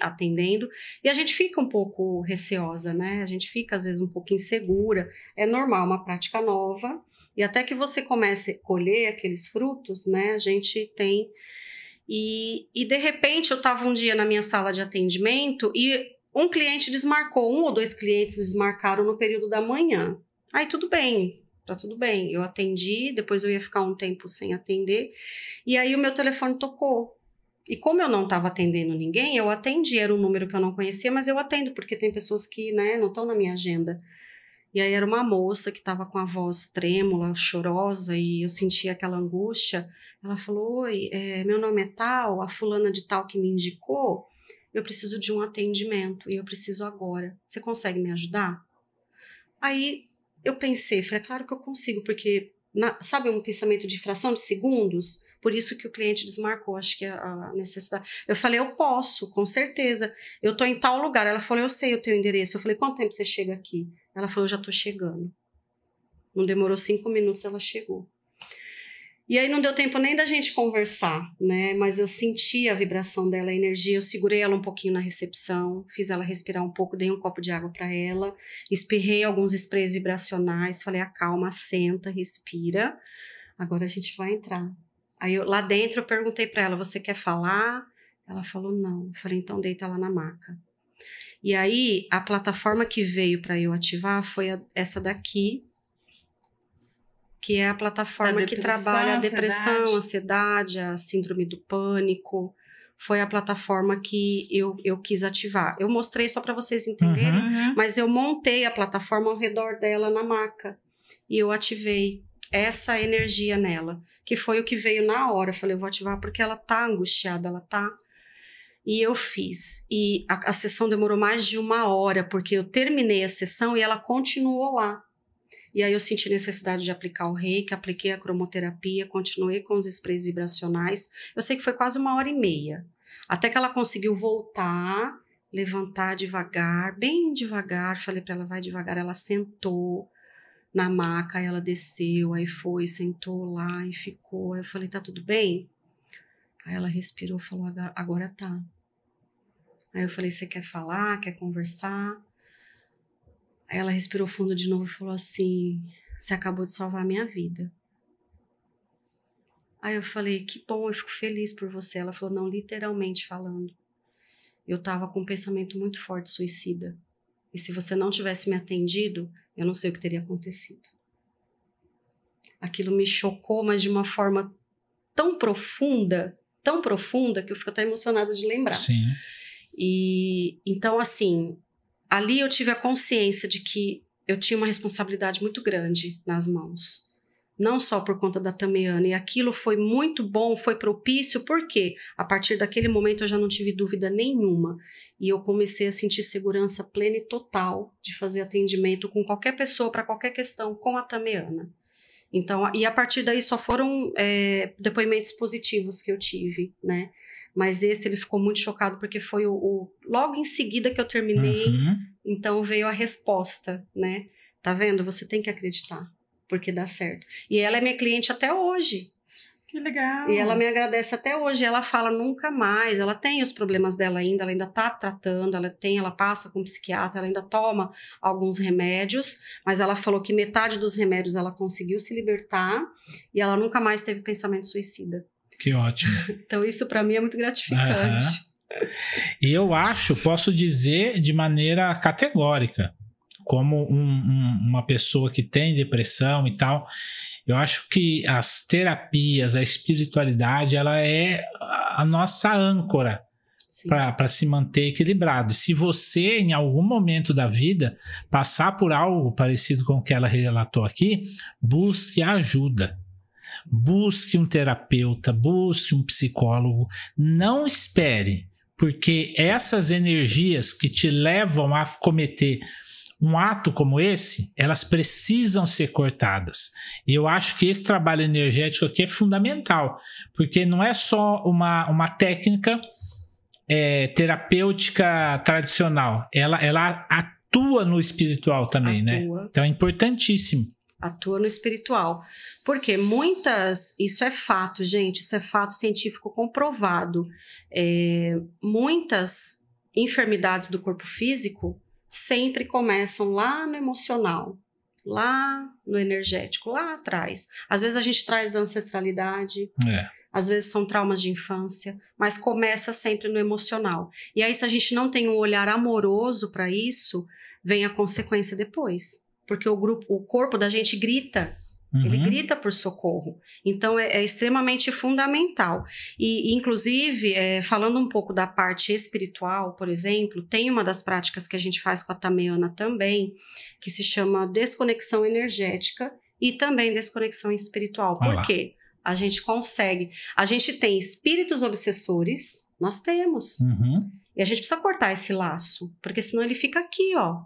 atendendo, e a gente fica um pouco receosa, né? A gente fica às vezes um pouco insegura. É normal, uma prática nova, e até que você comece a colher aqueles frutos, né? A gente tem. E, e de repente eu estava um dia na minha sala de atendimento e um cliente desmarcou, um ou dois clientes desmarcaram no período da manhã. Aí tudo bem, tá tudo bem. Eu atendi, depois eu ia ficar um tempo sem atender. E aí o meu telefone tocou. E como eu não estava atendendo ninguém, eu atendi. Era um número que eu não conhecia, mas eu atendo, porque tem pessoas que né, não estão na minha agenda. E aí era uma moça que estava com a voz trêmula, chorosa, e eu sentia aquela angústia. Ela falou: Oi, é, meu nome é tal, a fulana de tal que me indicou. Eu preciso de um atendimento e eu preciso agora. Você consegue me ajudar? Aí eu pensei, falei, claro que eu consigo, porque, na, sabe, é um pensamento de fração de segundos? Por isso que o cliente desmarcou, acho que é a, a necessidade. Eu falei, eu posso, com certeza. Eu tô em tal lugar. Ela falou, eu sei o teu endereço. Eu falei, quanto tempo você chega aqui? Ela falou, eu já tô chegando. Não demorou cinco minutos, ela chegou. E aí não deu tempo nem da gente conversar, né? Mas eu senti a vibração dela, a energia. Eu segurei ela um pouquinho na recepção, fiz ela respirar um pouco, dei um copo de água para ela, espirrei alguns sprays vibracionais, falei: acalma, senta, respira. Agora a gente vai entrar. Aí eu, lá dentro eu perguntei para ela: você quer falar? Ela falou: não. Eu falei: então deita lá na maca. E aí a plataforma que veio para eu ativar foi a, essa daqui, que é a plataforma que trabalha a depressão, ansiedade. ansiedade, a síndrome do pânico. Foi a plataforma que eu, eu quis ativar. Eu mostrei só para vocês entenderem, uhum, uhum. mas eu montei a plataforma ao redor dela na maca e eu ativei essa energia nela, que foi o que veio na hora. Eu falei, eu vou ativar porque ela tá angustiada, ela tá e eu fiz. E a, a, sessão demorou mais de uma hora, porque eu terminei a sessão e ela continuou lá. E aí eu senti necessidade de aplicar o reiki, apliquei a cromoterapia, continuei com os sprays vibracionais. Eu sei que foi quase uma hora e meia, até que ela conseguiu voltar, levantar devagar, bem devagar. Falei para ela, vai devagar. Ela sentou na maca, ela desceu, aí foi, sentou lá e ficou. Aí eu falei, tá tudo bem? Aí ela respirou, falou, agora tá. Aí eu falei, você quer falar, quer conversar? Aí ela respirou fundo de novo e falou assim: Você acabou de salvar a minha vida. Aí eu falei: Que bom, eu fico feliz por você. Ela falou: Não, literalmente falando. Eu tava com um pensamento muito forte suicida. E se você não tivesse me atendido, eu não sei o que teria acontecido. Aquilo me chocou, mas de uma forma tão profunda, tão profunda, que eu fico até emocionada de lembrar. Sim. E então, assim, ali eu tive a consciência de que eu tinha uma responsabilidade muito grande nas mãos. Não só por conta da Tameana. E aquilo foi muito bom, foi propício, porque a partir daquele momento eu já não tive dúvida nenhuma. E eu comecei a sentir segurança plena e total de fazer atendimento com qualquer pessoa, para qualquer questão, com a Tameana. Então, e a partir daí só foram é, depoimentos positivos que eu tive, né? Mas esse ele ficou muito chocado porque foi o, o logo em seguida que eu terminei, uhum. então veio a resposta, né? Tá vendo? Você tem que acreditar, porque dá certo. E ela é minha cliente até hoje. Que legal. E ela me agradece até hoje. Ela fala nunca mais. Ela tem os problemas dela ainda, ela ainda tá tratando, ela tem, ela passa com um psiquiatra, ela ainda toma alguns remédios, mas ela falou que metade dos remédios ela conseguiu se libertar e ela nunca mais teve pensamento suicida. Que ótimo. Então, isso para mim é muito gratificante. Uhum. E eu acho, posso dizer de maneira categórica, como um, um, uma pessoa que tem depressão e tal, eu acho que as terapias, a espiritualidade, ela é a nossa âncora para se manter equilibrado. Se você, em algum momento da vida, passar por algo parecido com o que ela relatou aqui, busque ajuda busque um terapeuta, busque um psicólogo, não espere, porque essas energias que te levam a cometer um ato como esse, elas precisam ser cortadas. E eu acho que esse trabalho energético aqui é fundamental, porque não é só uma, uma técnica é, terapêutica tradicional, ela, ela atua no espiritual também, né? atua. né? Então é importantíssimo atua no espiritual. Porque muitas, isso é fato, gente, isso é fato científico comprovado. É, muitas enfermidades do corpo físico sempre começam lá no emocional, lá no energético, lá atrás. Às vezes a gente traz da ancestralidade. É. Às vezes são traumas de infância, mas começa sempre no emocional. E aí, se a gente não tem um olhar amoroso para isso, vem a consequência depois porque o grupo, o corpo da gente grita. Uhum. Ele grita por socorro. Então é, é extremamente fundamental. E, inclusive, é, falando um pouco da parte espiritual, por exemplo, tem uma das práticas que a gente faz com a Tameana também, que se chama desconexão energética e também desconexão espiritual. Por quê? A gente consegue. A gente tem espíritos obsessores, nós temos. Uhum. E a gente precisa cortar esse laço, porque senão ele fica aqui, ó,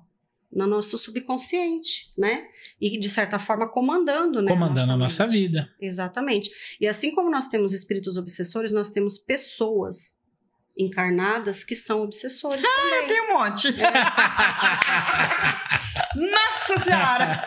no nosso subconsciente, né? E de certa forma comandando, né? Comandando a nossa, a nossa vida. Exatamente. E assim como nós temos espíritos obsessores, nós temos pessoas encarnadas que são obsessores ah, também. tem um monte. É. Nossa Senhora!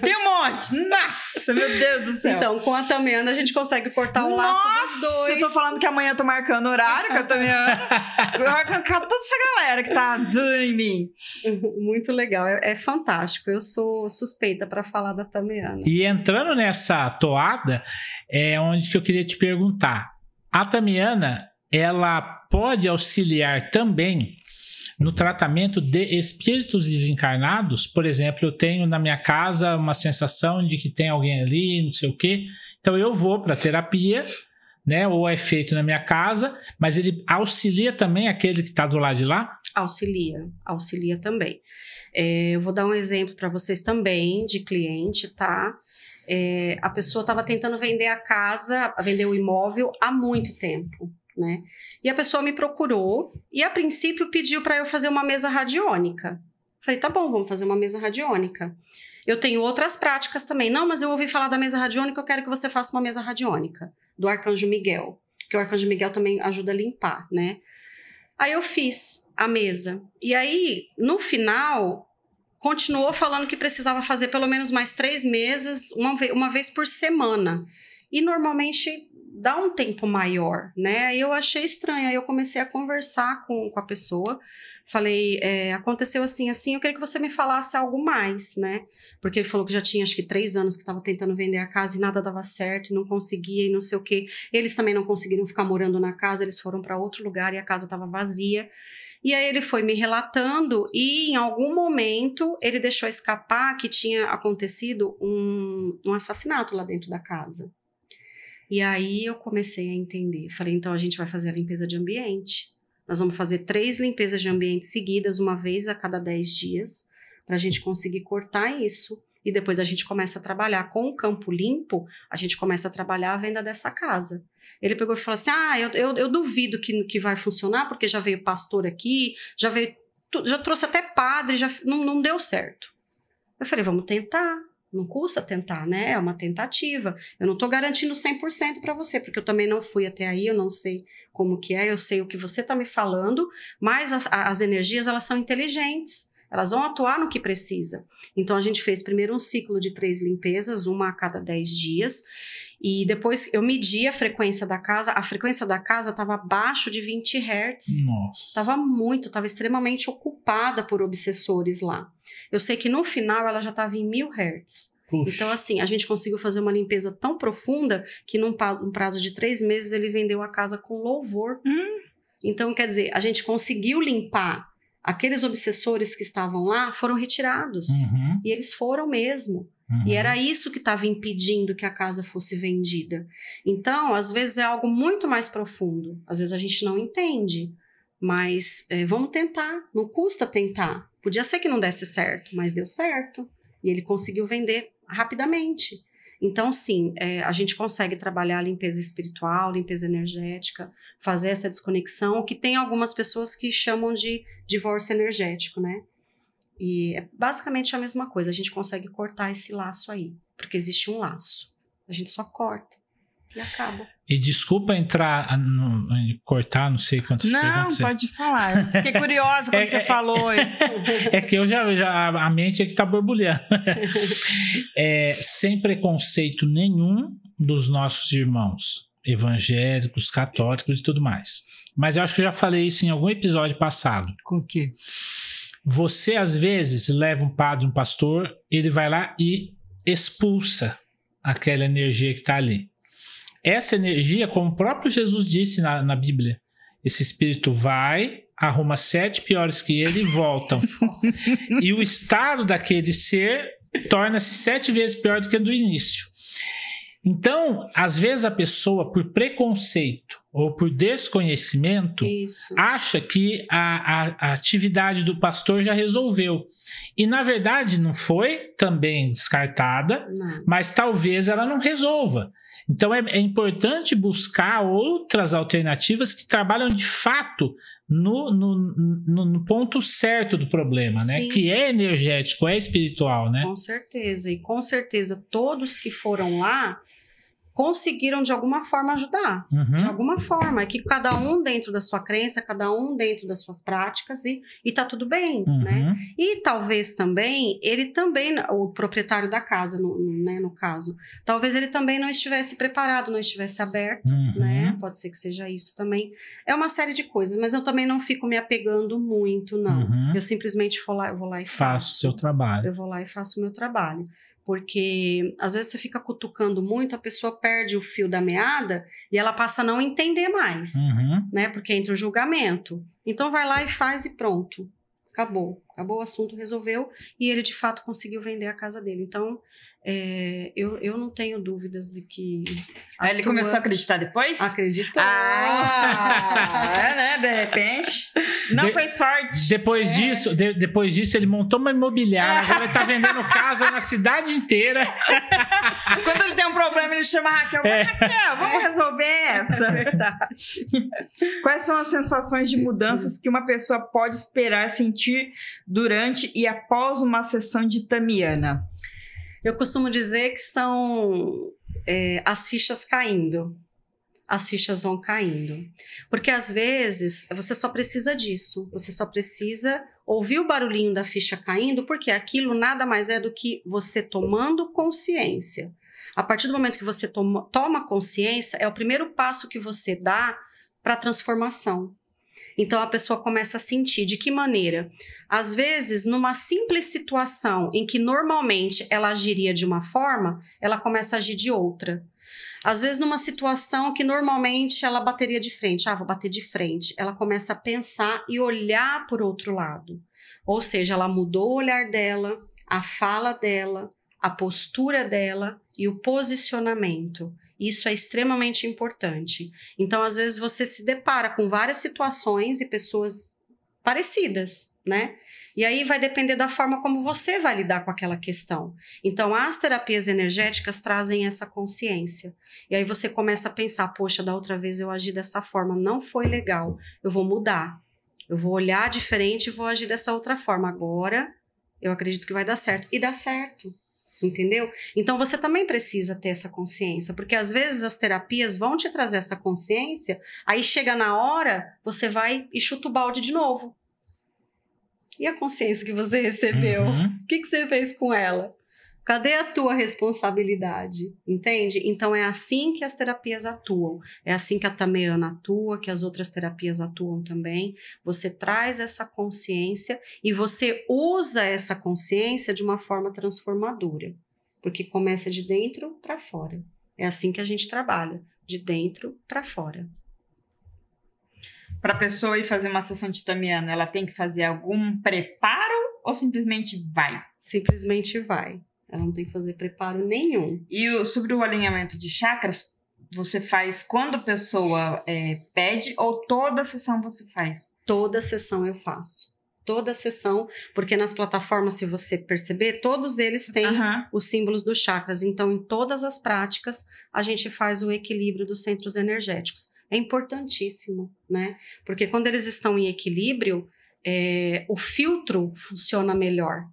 tem um monte. Nossa, meu Deus do céu. Então, com a Tamiana, a gente consegue cortar o Nossa, laço dos dois. eu tô falando que amanhã eu tô marcando horário com a Tamiana. eu vou arrancar toda essa galera que tá em mim. Uhum, muito legal. É, é fantástico. Eu sou suspeita para falar da Tamiana. E entrando nessa toada, é onde que eu queria te perguntar. A Tamiana, ela pode auxiliar também no tratamento de espíritos desencarnados. Por exemplo, eu tenho na minha casa uma sensação de que tem alguém ali, não sei o quê. Então eu vou para terapia, né? Ou é feito na minha casa, mas ele auxilia também aquele que está do lado de lá. Auxilia, auxilia também. É, eu vou dar um exemplo para vocês também de cliente, tá? É, a pessoa estava tentando vender a casa, vender o imóvel há muito tempo né? E a pessoa me procurou e a princípio pediu para eu fazer uma mesa radiônica. Falei, tá bom, vamos fazer uma mesa radiônica. Eu tenho outras práticas também. Não, mas eu ouvi falar da mesa radiônica, eu quero que você faça uma mesa radiônica do Arcanjo Miguel, que o Arcanjo Miguel também ajuda a limpar, né? Aí eu fiz a mesa. E aí, no final, continuou falando que precisava fazer pelo menos mais três mesas, uma, uma vez por semana. E normalmente dá um tempo maior, né? Aí eu achei estranho, aí eu comecei a conversar com, com a pessoa, falei, é, aconteceu assim, assim, eu queria que você me falasse algo mais, né? Porque ele falou que já tinha acho que três anos que estava tentando vender a casa e nada dava certo, não conseguia e não sei o quê. Eles também não conseguiram ficar morando na casa, eles foram para outro lugar e a casa estava vazia. E aí ele foi me relatando e em algum momento ele deixou escapar que tinha acontecido um, um assassinato lá dentro da casa. E aí eu comecei a entender. Falei, então a gente vai fazer a limpeza de ambiente. Nós vamos fazer três limpezas de ambiente seguidas, uma vez a cada dez dias, para a gente conseguir cortar isso. E depois a gente começa a trabalhar com o campo limpo, a gente começa a trabalhar a venda dessa casa. Ele pegou e falou assim: Ah, eu, eu, eu duvido que, que vai funcionar, porque já veio pastor aqui, já veio. Já trouxe até padre, já não, não deu certo. Eu falei, vamos tentar. Não custa tentar, né? É uma tentativa. Eu não estou garantindo 100% para você, porque eu também não fui até aí, eu não sei como que é, eu sei o que você está me falando, mas as, as energias, elas são inteligentes. Elas vão atuar no que precisa. Então, a gente fez primeiro um ciclo de três limpezas, uma a cada dez dias. E depois eu medi a frequência da casa, a frequência da casa estava abaixo de 20 Hz. Nossa. Estava muito, estava extremamente ocupada por obsessores lá. Eu sei que no final ela já estava em 1000 Hz. Então, assim, a gente conseguiu fazer uma limpeza tão profunda que num prazo de três meses ele vendeu a casa com louvor. Hum. Então, quer dizer, a gente conseguiu limpar aqueles obsessores que estavam lá foram retirados. Uhum. E eles foram mesmo. Uhum. E era isso que estava impedindo que a casa fosse vendida. Então, às vezes é algo muito mais profundo. Às vezes a gente não entende, mas é, vamos tentar. Não custa tentar. Podia ser que não desse certo, mas deu certo. E ele conseguiu vender rapidamente. Então, sim, é, a gente consegue trabalhar limpeza espiritual, limpeza energética, fazer essa desconexão, que tem algumas pessoas que chamam de divórcio energético, né? E é basicamente a mesma coisa, a gente consegue cortar esse laço aí, porque existe um laço. A gente só corta e acaba. E desculpa entrar, no, cortar, não sei quantas não, perguntas. Não, pode é. falar. Eu fiquei curiosa quando é, você é, falou. é que eu já, já a mente é que está borbulhando. É, sem preconceito nenhum dos nossos irmãos evangélicos, católicos e tudo mais. Mas eu acho que eu já falei isso em algum episódio passado. Com o quê? Você, às vezes, leva um padre, um pastor, ele vai lá e expulsa aquela energia que está ali. Essa energia, como o próprio Jesus disse na, na Bíblia, esse espírito vai, arruma sete piores que ele e voltam. e o estado daquele ser torna-se sete vezes pior do que do início. Então, às vezes a pessoa, por preconceito, ou por desconhecimento, Isso. acha que a, a, a, atividade do pastor já resolveu. E, na verdade, não foi também descartada, não. mas talvez ela não resolva. Então, é, é, importante buscar outras alternativas que trabalham de fato no, no, no, no ponto certo do problema, né? Que é energético, é espiritual, né? Com certeza. E com certeza, todos que foram lá conseguiram de alguma forma ajudar, uhum. de alguma forma, é que cada um dentro da sua crença, cada um dentro das suas práticas e, e tá tudo bem, uhum. né? E talvez também, ele também, o proprietário da casa, no, né, no caso, talvez ele também não estivesse preparado, não estivesse aberto, uhum. né? Pode ser que seja isso também. É uma série de coisas, mas eu também não fico me apegando muito, não. Uhum. Eu simplesmente vou lá, eu vou lá e faço. Faço o seu trabalho. Eu vou lá e faço o meu trabalho porque às vezes você fica cutucando muito, a pessoa perde o fio da meada e ela passa a não entender mais, uhum. né? Porque entra o julgamento. Então vai lá e faz e pronto. Acabou. Acabou o assunto, resolveu e ele de fato conseguiu vender a casa dele. Então, é, eu, eu não tenho dúvidas de que. Aí ah, ele tua... começou a acreditar depois? Acreditou. Ah, é, né? De repente. Não de... foi sorte. Depois é. disso, de, depois disso, ele montou uma imobiliária. Agora ele tá vendendo casa na cidade inteira. Quando ele tem um problema, ele chama a Raquel. É. Raquel, vamos resolver essa. É verdade. Quais são as sensações de mudanças que uma pessoa pode esperar sentir durante e após uma sessão de tamiana? Eu costumo dizer que são é, as fichas caindo. As fichas vão caindo. Porque às vezes você só precisa disso, você só precisa ouvir o barulhinho da ficha caindo, porque aquilo nada mais é do que você tomando consciência. A partir do momento que você toma, toma consciência, é o primeiro passo que você dá para a transformação. Então a pessoa começa a sentir de que maneira? Às vezes, numa simples situação em que normalmente ela agiria de uma forma, ela começa a agir de outra. Às vezes, numa situação que normalmente ela bateria de frente, ah, vou bater de frente, ela começa a pensar e olhar por outro lado. Ou seja, ela mudou o olhar dela, a fala dela, a postura dela e o posicionamento. Isso é extremamente importante. Então, às vezes, você se depara com várias situações e pessoas parecidas, né? E aí vai depender da forma como você vai lidar com aquela questão. Então, as terapias energéticas trazem essa consciência. E aí você começa a pensar: poxa, da outra vez eu agi dessa forma, não foi legal, eu vou mudar. Eu vou olhar diferente e vou agir dessa outra forma. Agora, eu acredito que vai dar certo. E dá certo entendeu? Então você também precisa ter essa consciência, porque às vezes as terapias vão te trazer essa consciência, aí chega na hora, você vai e chuta o balde de novo. E a consciência que você recebeu? Uhum. O uhum. que, que você fez com ela? Cadê a tua responsabilidade? Entende? Então é assim que as terapias atuam. É assim que a tameana atua, que as outras terapias atuam também. Você traz essa consciência e você usa essa consciência de uma forma transformadora, porque começa de dentro para fora. É assim que a gente trabalha, de dentro para fora. Para a pessoa ir fazer uma sessão de Tameana, ela tem que fazer algum preparo ou simplesmente vai? Simplesmente vai. Ela não tem que fazer preparo nenhum. E sobre o alinhamento de chakras, você faz quando a pessoa é, pede ou toda sessão você faz? Toda sessão eu faço. Toda sessão, porque nas plataformas, se você perceber, todos eles têm uhum. os símbolos dos chakras. Então, em todas as práticas, a gente faz o equilíbrio dos centros energéticos. É importantíssimo, né? Porque quando eles estão em equilíbrio, é, o filtro funciona melhor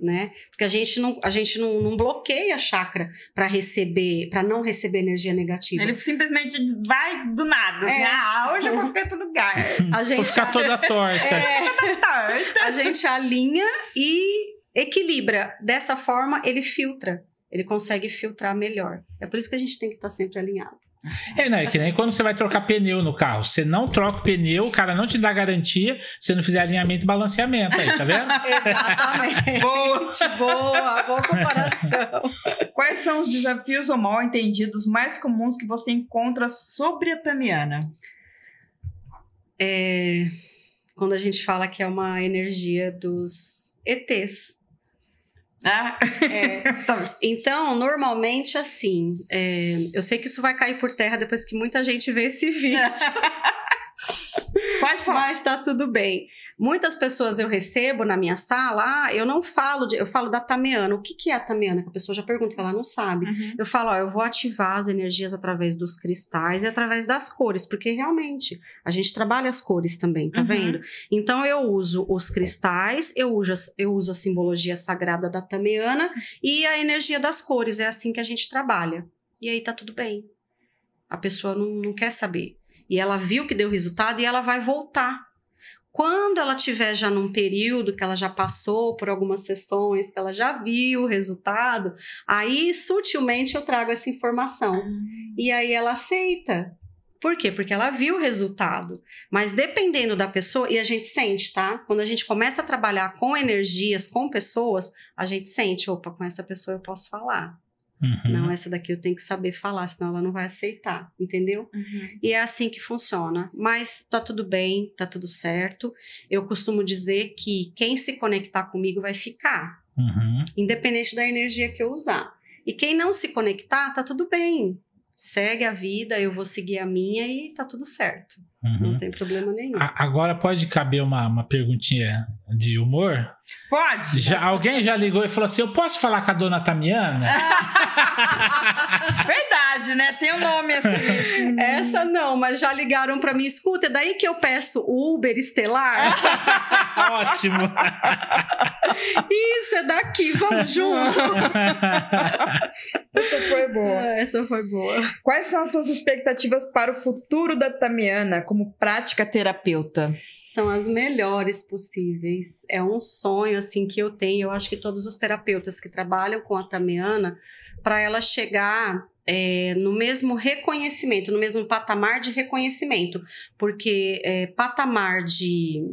né? Porque a gente não, a gente não, não bloqueia a chakra para receber, para não receber energia negativa. Ele simplesmente vai do nada. Assim, é. Né? Ah, hoje eu vou ficar em todo lugar. A gente... Vou ficar toda é. torta. É. Toda torta. A gente alinha e equilibra. Dessa forma, ele filtra ele consegue filtrar melhor. É por isso que a gente tem que estar tá sempre alinhado. É, não, é que nem quando você vai trocar pneu no carro. Você não troca o pneu, o cara não te dá garantia se não fizer alinhamento e balanceamento aí, tá vendo? Exatamente. boa. boa, boa comparação. Quais são os desafios ou mal entendidos mais comuns que você encontra sobre a Tamiana? É, quando a gente fala que é uma energia dos ETs, ah. É, tá então, normalmente assim, é, eu sei que isso vai cair por terra depois que muita gente vê esse vídeo. Pode falar. Mas tá tudo bem. Muitas pessoas eu recebo na minha sala, ah, eu não falo, de, eu falo da tamiana. O que, que é a Tamiana? Que a pessoa já pergunta, que ela não sabe. Uhum. Eu falo, ó, eu vou ativar as energias através dos cristais e através das cores, porque realmente a gente trabalha as cores também, tá uhum. vendo? Então eu uso os cristais, eu uso, eu uso a simbologia sagrada da tamiana e a energia das cores. É assim que a gente trabalha. E aí tá tudo bem. A pessoa não, não quer saber. E ela viu que deu resultado e ela vai voltar quando ela tiver já num período que ela já passou por algumas sessões, que ela já viu o resultado, aí sutilmente eu trago essa informação. Ah. E aí ela aceita. Por quê? Porque ela viu o resultado. Mas dependendo da pessoa, e a gente sente, tá? Quando a gente começa a trabalhar com energias, com pessoas, a gente sente, opa, com essa pessoa eu posso falar. Uhum. Não, essa daqui eu tenho que saber falar, senão ela não vai aceitar, entendeu? Uhum. E é assim que funciona. Mas tá tudo bem, tá tudo certo. Eu costumo dizer que quem se conectar comigo vai ficar, uhum. independente da energia que eu usar. E quem não se conectar, tá tudo bem. Segue a vida, eu vou seguir a minha e tá tudo certo. Uhum. Não tem problema nenhum. A, agora pode caber uma, uma perguntinha de humor? Pode! Já, alguém já ligou e falou assim: eu posso falar com a dona Tamiana? Verdade, né? Tem um nome assim. Essa não, mas já ligaram para mim, escuta, é daí que eu peço Uber Estelar? Ótimo! Isso, é daqui, vamos junto! Essa foi boa. essa foi boa. Quais são as suas expectativas para o futuro da Tamiana? como prática terapeuta? São as melhores possíveis. É um sonho assim que eu tenho. Eu acho que todos os terapeutas que trabalham com a Tamiana, para ela chegar é, no mesmo reconhecimento, no mesmo patamar de reconhecimento, porque é, patamar de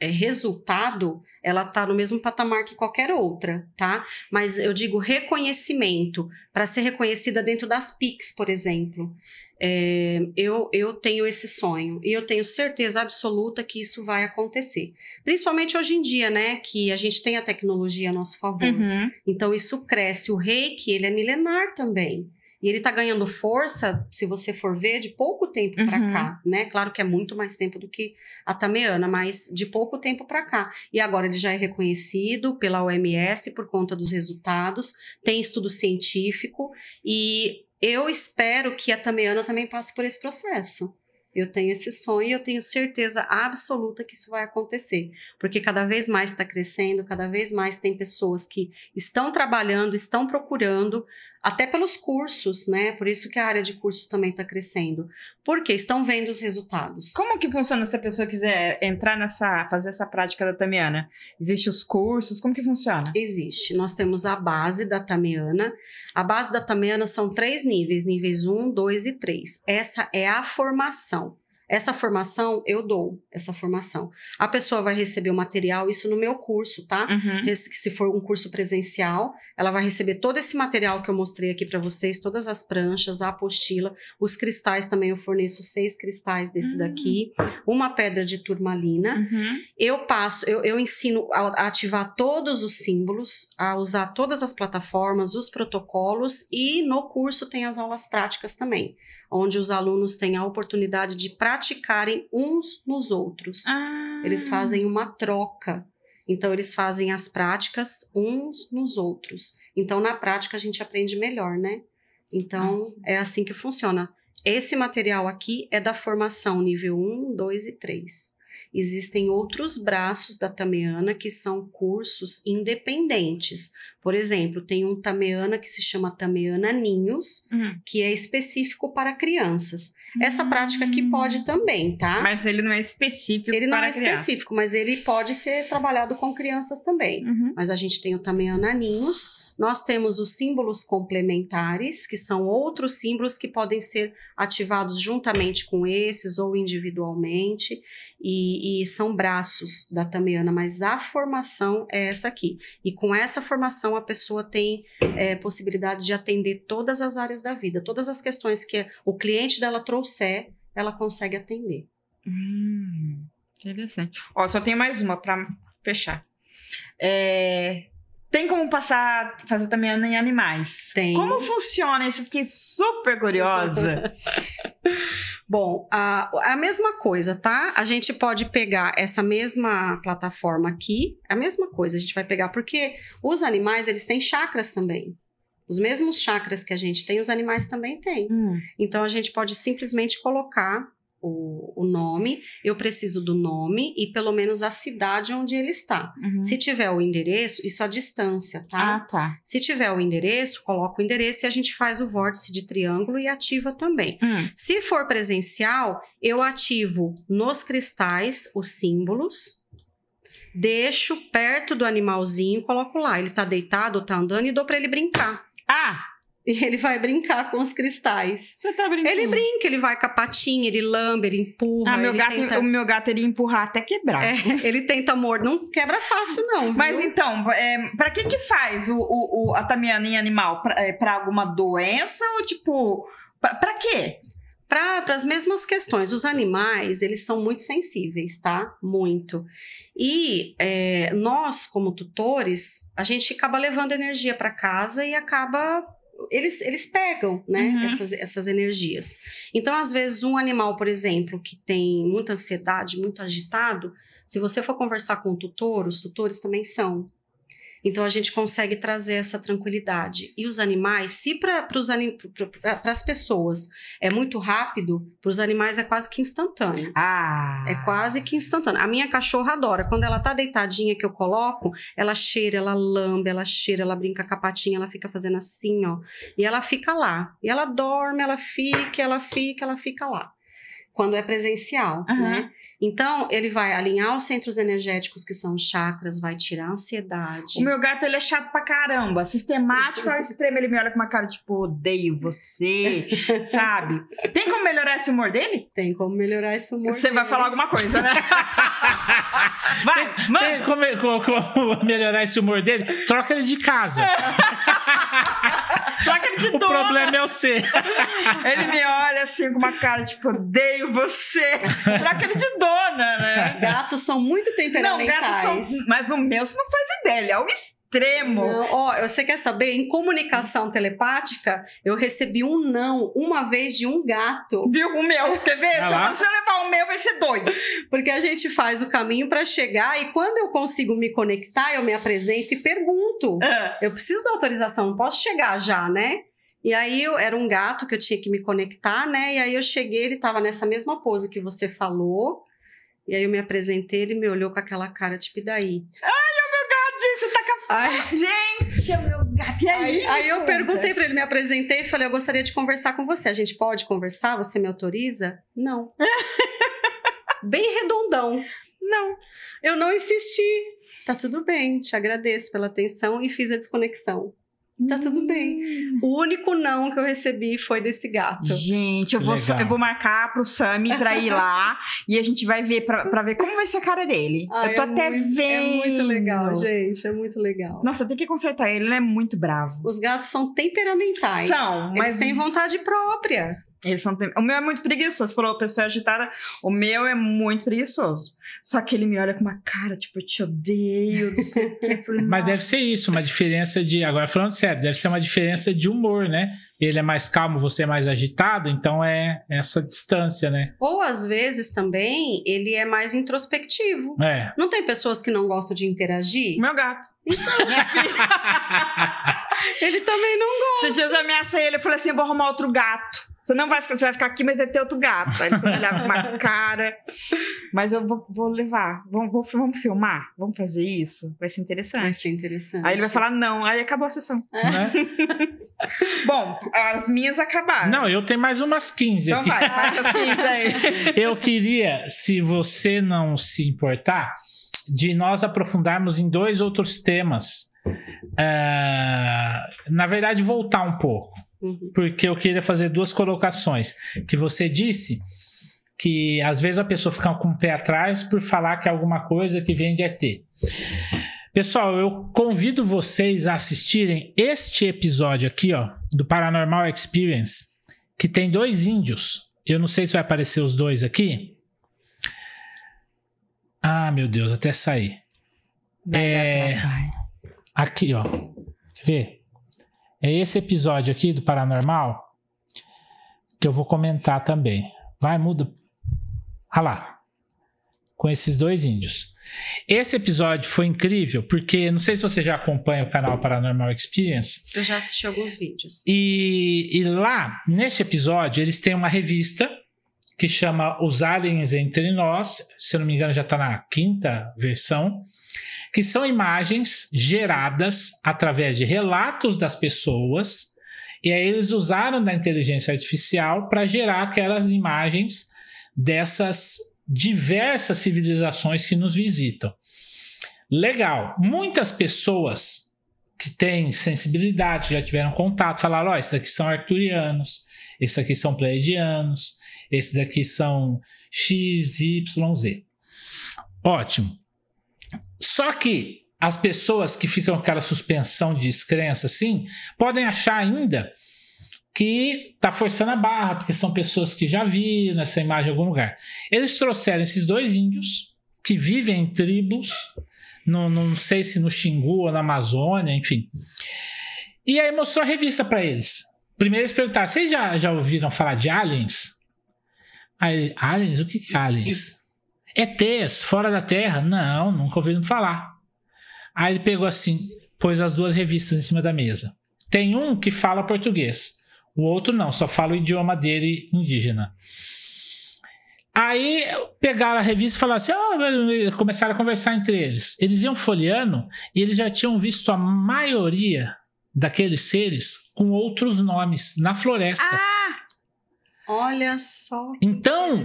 é, resultado, ela está no mesmo patamar que qualquer outra, tá? Mas eu digo reconhecimento, para ser reconhecida dentro das PICs, por exemplo. É, eu, eu tenho esse sonho e eu tenho certeza absoluta que isso vai acontecer. Principalmente hoje em dia, né? Que a gente tem a tecnologia a nosso favor. Uhum. Então isso cresce. O reiki, ele é milenar também. E ele está ganhando força, se você for ver, de pouco tempo uhum. para cá, né? Claro que é muito mais tempo do que a Tameana, mas de pouco tempo para cá. E agora ele já é reconhecido pela OMS por conta dos resultados, tem estudo científico e eu espero que a Tameana também passe por esse processo. Eu tenho esse sonho e eu tenho certeza absoluta que isso vai acontecer, porque cada vez mais está crescendo, cada vez mais tem pessoas que estão trabalhando, estão procurando até pelos cursos, né? Por isso que a área de cursos também está crescendo. Porque estão vendo os resultados. Como que funciona se a pessoa quiser entrar nessa, fazer essa prática da Tamiana? Existem os cursos? Como que funciona? Existe. Nós temos a base da Tamiana. A base da Tamiana são três níveis: níveis 1, 2 e 3. Essa é a formação. Essa formação eu dou, essa formação. A pessoa vai receber o material, isso no meu curso, tá? Uhum. Se for um curso presencial, ela vai receber todo esse material que eu mostrei aqui para vocês, todas as pranchas, a apostila, os cristais também eu forneço seis cristais desse uhum. daqui, uma pedra de turmalina. Uhum. Eu passo, eu, eu ensino a ativar todos os símbolos, a usar todas as plataformas, os protocolos e no curso tem as aulas práticas também, onde os alunos têm a oportunidade de praticar praticarem uns nos outros. Ah. Eles fazem uma troca. Então, eles fazem as práticas uns nos outros. Então, na prática, a gente aprende melhor, né? Então, ah, é assim que funciona. Esse material aqui é da formação nível 1, 2 e 3. Existem outros braços da Tameana que são cursos independentes, por exemplo, tem um tameana que se chama tameana ninhos, uhum. que é específico para crianças. Uhum. Essa hum. prática aqui pode também, tá? Mas ele não é específico Ele não é criança. específico, mas ele pode ser trabalhado com crianças também. Uhum. Mas a gente tem o tameana ninhos, nós temos os símbolos complementares, que são outros símbolos que podem ser ativados juntamente com esses ou individualmente, e, e são braços da tameana, mas a formação é essa aqui. E com essa formação educação a pessoa tem é, possibilidade de atender todas as áreas da vida, todas as questões que o cliente dela trouxer, ela consegue atender. Hum, interessante. Ó, só tem mais uma para fechar. É, tem como passar, fazer também em animais? Tem. Como funciona isso? Eu fiquei super curiosa. Bom, a, a mesma coisa, tá? A gente pode pegar essa mesma plataforma aqui, é a mesma coisa a gente vai pegar, porque os animais, eles têm chakras também. Os mesmos chakras que a gente tem, os animais também têm. Hum. Então, a gente pode simplesmente colocar o, o nome, eu preciso do nome e pelo menos a cidade onde ele está. Uhum. Se tiver o endereço, isso é a distância, tá? Ah, tá. Se tiver o endereço, coloca o endereço e a gente faz o vórtice de triângulo e ativa também. Uhum. Se for presencial, eu ativo nos cristais os símbolos, deixo perto do animalzinho, coloco lá. Ele tá deitado, tá andando e dou para ele brincar. Ah! e ele vai brincar com os cristais. Você tá brincando? Ele brinca, ele vai com a patinha, ele lamba, ele empurra. Ah, meu gato, tenta... o meu gato ele empurrar até quebrar. É, ele tenta morder, não quebra fácil não. Viu? Mas então, é, para que que faz o, o, o a tamianinha animal? Para é, alguma doença ou tipo para quê? para as mesmas questões. Os animais, eles são muito sensíveis, tá? Muito. E é, nós, como tutores, a gente acaba levando energia para casa e acaba eles, eles pegam, né, uhum. essas, essas energias. Então, às vezes, um animal, por exemplo, que tem muita ansiedade, muito agitado, se você for conversar com o tutor, os tutores também são. Então a gente consegue trazer essa tranquilidade. E os animais, se para as pessoas é muito rápido, para os animais é quase que instantâneo. Ah. É quase que instantâneo. A minha cachorra adora. Quando ela tá deitadinha que eu coloco, ela cheira, ela lamba, ela cheira, ela brinca com a patinha, ela fica fazendo assim, ó. E ela fica lá. E ela dorme, ela fica, ela fica, ela fica lá quando é presencial, uhum. né? Então, ele vai alinhar os centros energéticos que são chakras, vai tirar a ansiedade. O meu gato, ele é chato pra caramba, sistemático ao extremo. Ele me olha com uma cara tipo, odeio você, sabe? Tem como melhorar esse humor dele? Tem como melhorar esse humor Você dele. vai falar alguma coisa, né? vai, manda! Tem como, como, melhorar esse humor dele? Troca ele de casa. Troca ele de dono. O problema é o você. ele me olha assim com uma cara tipo, odeio você pra aquele de dona, né? Gatos são muito temperamentais. Não, gatos são... Mas o meu, você não faz ideia, ele é o extremo. Ó, oh, você quer saber? Em comunicação telepática, eu recebi um não uma vez de um gato. Viu? O meu, quer ver? Se eu levar o meu, vai ser dois. Porque a gente faz o caminho para chegar e quando eu consigo me conectar, eu me apresento e pergunto. Ah. Eu preciso da autorização, não posso chegar já, né? E aí eu era um gato que eu tinha que me conectar, né? E aí eu cheguei, ele estava nessa mesma pose que você falou. E aí eu me apresentei, ele me olhou com aquela cara tipo, e daí? Ai, é o meu gato, gente, você tá com a... Ai. Gente, é o meu gato. E aí? Aí, aí eu perguntei para ele, me apresentei e falei, eu gostaria de conversar com você. A gente pode conversar? Você me autoriza? Não. Bem redondão. Não. Eu não insisti. Tá tudo bem, te agradeço pela atenção e fiz a desconexão tá tudo bem. Hum. O único não que eu recebi foi desse gato. Gente, eu vou, eu vou marcar pro Sami pra ir lá e a gente vai ver pra, pra ver como vai ser a cara dele. eu tô é até muito, vendo. É muito legal, gente. É muito legal. Nossa, tem que consertar ele, ele é muito bravo. Os gatos são temperamentais. São, mas. Eles têm vontade própria. Eles são tem... O meu é muito preguiçoso. Você falou, pessoa agitada. O meu é muito preguiçoso. Só que ele me olha com uma cara, tipo, eu te odeio, não sei o que. Falei, mas deve ser isso, uma diferença de. Agora, falando sério, deve ser uma diferença de humor, né? Ele é mais calmo, você é mais agitado, então é essa distância, né? Ou às vezes também ele é mais introspectivo. É. Não tem pessoas que não gostam de interagir? Meu gato. Então, minha filha. ele também não gosta. Se dias eu ele, eu falei assim: eu vou arrumar outro gato. Você não vai ficar, você vai ficar aqui, mas vai ter outro gato. Aí eles olhavam uma cara. Mas eu vou, vou levar. Vamos, vou, vamos filmar? Vamos fazer isso? Vai ser interessante. Vai ser interessante. Aí ele vai falar, não. Aí acabou a sessão. É. Né? Bom, as minhas acabaram. Não, eu tenho mais umas 15 então aqui. Então vai, faz as 15 aí. eu queria, se você não se importar, de nós aprofundarmos em dois outros temas. Uh, na verdade, voltar um pouco. Uhum. Porque eu queria fazer duas colocações. Que você disse que às vezes a pessoa fica com o pé atrás por falar que é alguma coisa que vem de ET. Pessoal, eu convido vocês a assistirem este episódio aqui, ó, do Paranormal Experience, que tem dois índios. Eu não sei se vai aparecer os dois aqui. Ah, meu Deus, até saí. É... Aqui, ó. Quer ver? é esse episódio aqui do Paranormal que eu vou comentar também. Vai, muda. Ah lá. Com esses dois índios. Esse episódio foi incrível porque não sei se você já acompanha o canal Paranormal Experience. Eu já assisti alguns vídeos. E, e lá, neste episódio, eles têm uma revista que chama Os Aliens Entre Nós. Se eu não me engano, já está na quinta versão que são imagens geradas através de relatos das pessoas, e aí eles usaram da inteligência artificial para gerar aquelas imagens dessas diversas civilizações que nos visitam. Legal, muitas pessoas que têm sensibilidade, já tiveram contato, falaram: ó, oh, esses daqui são arcturianos, esses daqui são pleiadianos, esses daqui são XYZ. Ótimo. Só que as pessoas que ficam com aquela suspensão de descrença assim, podem achar ainda que está forçando a barra, porque são pessoas que já viram essa imagem em algum lugar. Eles trouxeram esses dois índios que vivem em tribos, não, não sei se no Xingu ou na Amazônia, enfim. E aí mostrou a revista para eles. Primeiro eles perguntaram: vocês já, já ouviram falar de aliens? Aí, aliens? O que, que é aliens? ETs, fora da Terra? Não, nunca ouvi falar. Aí ele pegou assim, pôs as duas revistas em cima da mesa. Tem um que fala português, o outro não, só fala o idioma dele indígena. Aí pegaram a revista e falaram assim: oh, começaram a conversar entre eles. Eles iam folheando e eles já tinham visto a maioria daqueles seres com outros nomes na floresta. Ah! Olha só. então,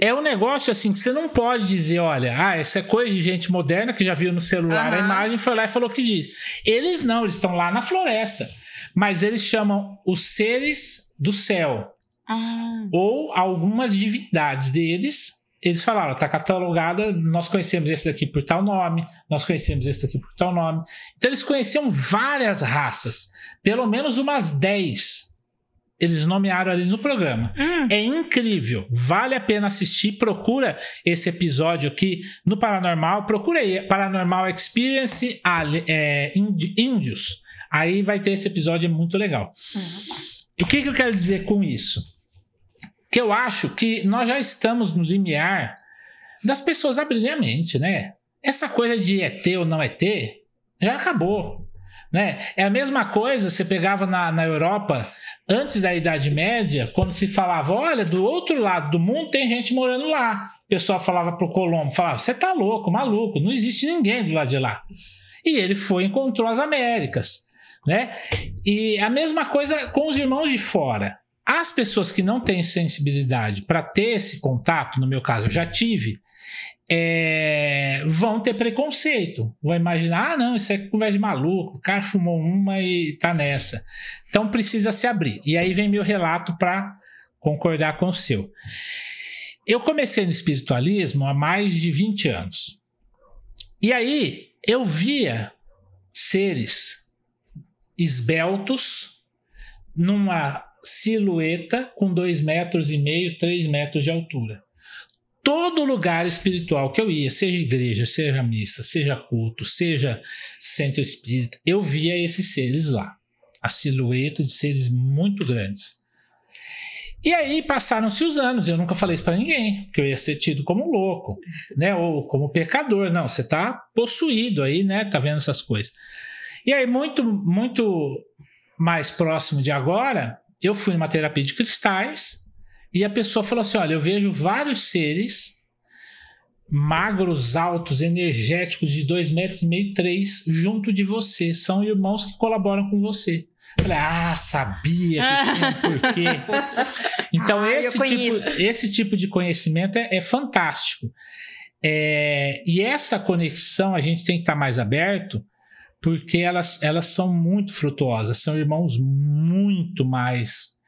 é um negócio assim que você não pode dizer, olha, ah, essa é coisa de gente moderna que já viu no celular uhum. a imagem, foi lá e falou que diz. Eles não, eles estão lá na floresta, mas eles chamam os seres do céu. Ah. Ou algumas divindades deles, eles falaram, está catalogada, nós conhecemos esse daqui por tal nome, nós conhecemos esse daqui por tal nome. Então eles conheciam várias raças, pelo menos umas 10 eles nomearam ali no programa. Hum. É incrível. Vale a pena assistir. Procura esse episódio aqui no Paranormal. Procura aí Paranormal Experience é, Índios. Aí vai ter esse episódio, é muito legal. Hum. O que, que eu quero dizer com isso? Que eu acho que nós já estamos no limiar das pessoas abrirem a mente, né? Essa coisa de é ter ou não é ter já acabou. Né? É a mesma coisa, você pegava na, na Europa, antes da Idade Média, quando se falava, olha, do outro lado do mundo tem gente morando lá. O pessoal falava pro Colombo, falava, você tá louco, maluco, não existe ninguém do lado de lá. E ele foi e encontrou as Américas. Né? E a mesma coisa com os irmãos de fora. As pessoas que não têm sensibilidade para ter esse contato, no meu caso eu já tive, é, vão ter preconceito. Vão imaginar, ah, não, isso é conversa de maluco, o cara fumou uma e tá nessa. Então precisa se abrir. E aí vem meu relato para concordar com o seu. Eu comecei no espiritualismo há mais de 20 anos. E aí eu via seres esbeltos numa silhueta com dois metros e meio, 3 metros de altura todo lugar espiritual que eu ia, seja igreja, seja missa, seja culto, seja centro espírita, eu via esses seres lá. A silhueta de seres muito grandes. E aí passaram-se os anos, eu nunca falei isso para ninguém, porque eu ia ser tido como louco, né, ou como pecador. Não, você está possuído aí, né, tá vendo essas coisas. E aí muito muito mais próximo de agora, eu fui numa terapia de cristais, e a pessoa falou assim: olha, eu vejo vários seres magros, altos, energéticos, de 2 metros e meio, 3, junto de você. São irmãos que colaboram com você. Eu falei, ah, sabia que ah. tinha um porquê. Então, ah, esse, tipo, esse tipo de conhecimento é, é fantástico. É, e essa conexão a gente tem que estar tá mais aberto, porque elas, elas são muito frutuosas, são irmãos muito mais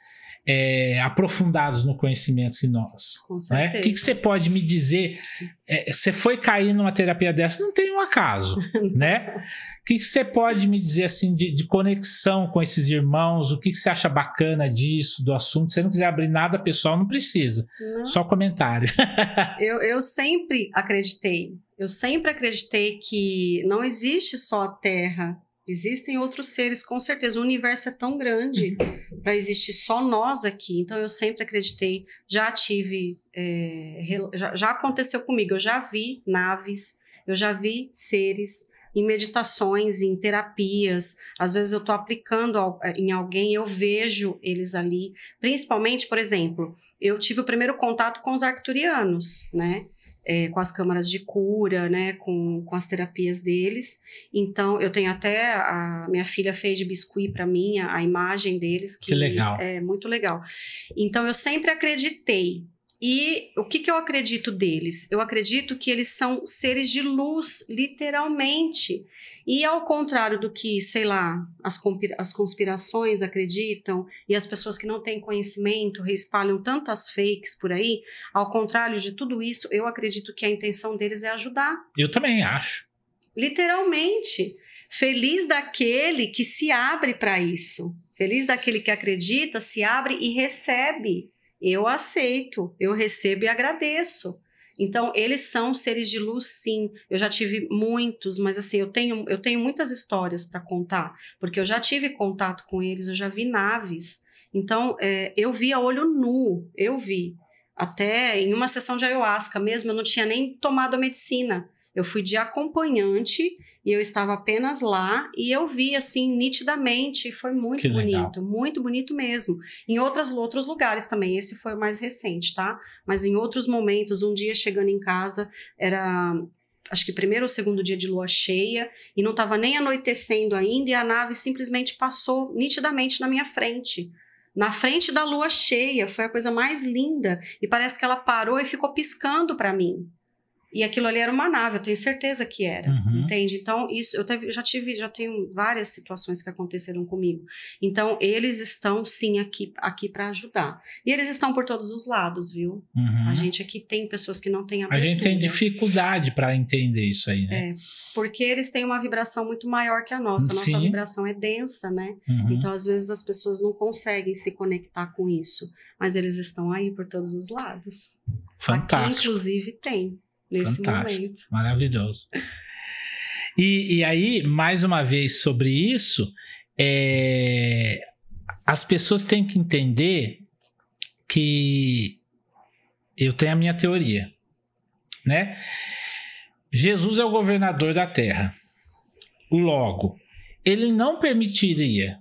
é, aprofundados no conhecimento que nós. Com né? certeza. Né? O que, que, você pode me dizer? É, você foi cair numa terapia dessa, não tem um acaso, né? O que, que, você pode me dizer assim de, de conexão com esses irmãos? O que, que, você acha bacana disso, do assunto? Se você não quiser abrir nada pessoal, não precisa. Não. Só comentário. eu, eu sempre acreditei, eu sempre acreditei que não existe só a Terra, Existem outros seres, com certeza. O universo é tão grande para existir só nós aqui. Então, eu sempre acreditei, já tive, é, já, já, aconteceu comigo. Eu já vi naves, eu já vi seres em meditações, em terapias. Às vezes, eu estou aplicando é, em alguém, eu vejo eles ali. Principalmente, por exemplo, eu tive o primeiro contato com os arcturianos, né? é, com as câmaras de cura, né, com, com as terapias deles. Então, eu tenho até a minha filha fez de biscuit para mim a, a, imagem deles que, que legal. é muito legal. Então, eu sempre acreditei e o que, que eu acredito deles? Eu acredito que eles são seres de luz, literalmente. E ao contrário do que, sei lá, as, as conspirações acreditam e as pessoas que não têm conhecimento respalham tantas fakes por aí, ao contrário de tudo isso, eu acredito que a intenção deles é ajudar. Eu também acho. Literalmente. Feliz daquele que se abre para isso. Feliz daquele que acredita, se abre e recebe eu aceito, eu recebo e agradeço. Então, eles são seres de luz, sim. Eu já tive muitos, mas assim, eu tenho, eu tenho muitas histórias para contar, porque eu já tive contato com eles, eu já vi naves. Então, é, eu vi a olho nu, eu vi. Até em uma sessão de ayahuasca mesmo, eu não tinha nem tomado a medicina. Eu fui de acompanhante e eu estava apenas lá e eu vi assim nitidamente, foi muito que bonito, legal. muito bonito mesmo. Em outras, outros lugares também, esse foi o mais recente, tá? Mas em outros momentos, um dia chegando em casa, era acho que primeiro ou segundo dia de lua cheia e não estava nem anoitecendo ainda e a nave simplesmente passou nitidamente na minha frente na frente da lua cheia. Foi a coisa mais linda. E parece que ela parou e ficou piscando para mim. E aquilo ali era uma nave, eu tenho certeza que era, uhum. entende? Então, isso eu já tive, já tenho várias situações que aconteceram comigo. Então, eles estão sim aqui, aqui para ajudar. E eles estão por todos os lados, viu? Uhum. A gente aqui tem pessoas que não têm abertura. A gente tem dificuldade para entender isso aí, né? É, porque eles têm uma vibração muito maior que a nossa. A nossa sim. vibração é densa, né? Uhum. Então, às vezes as pessoas não conseguem se conectar com isso, mas eles estão aí por todos os lados. Fantástico. Aqui, inclusive, tem nesse Fantástico, momento. Maravilhoso. E, e aí, mais uma vez sobre isso, é, as pessoas têm que entender que eu tenho a minha teoria, né? Jesus é o governador da terra. Logo, ele não permitiria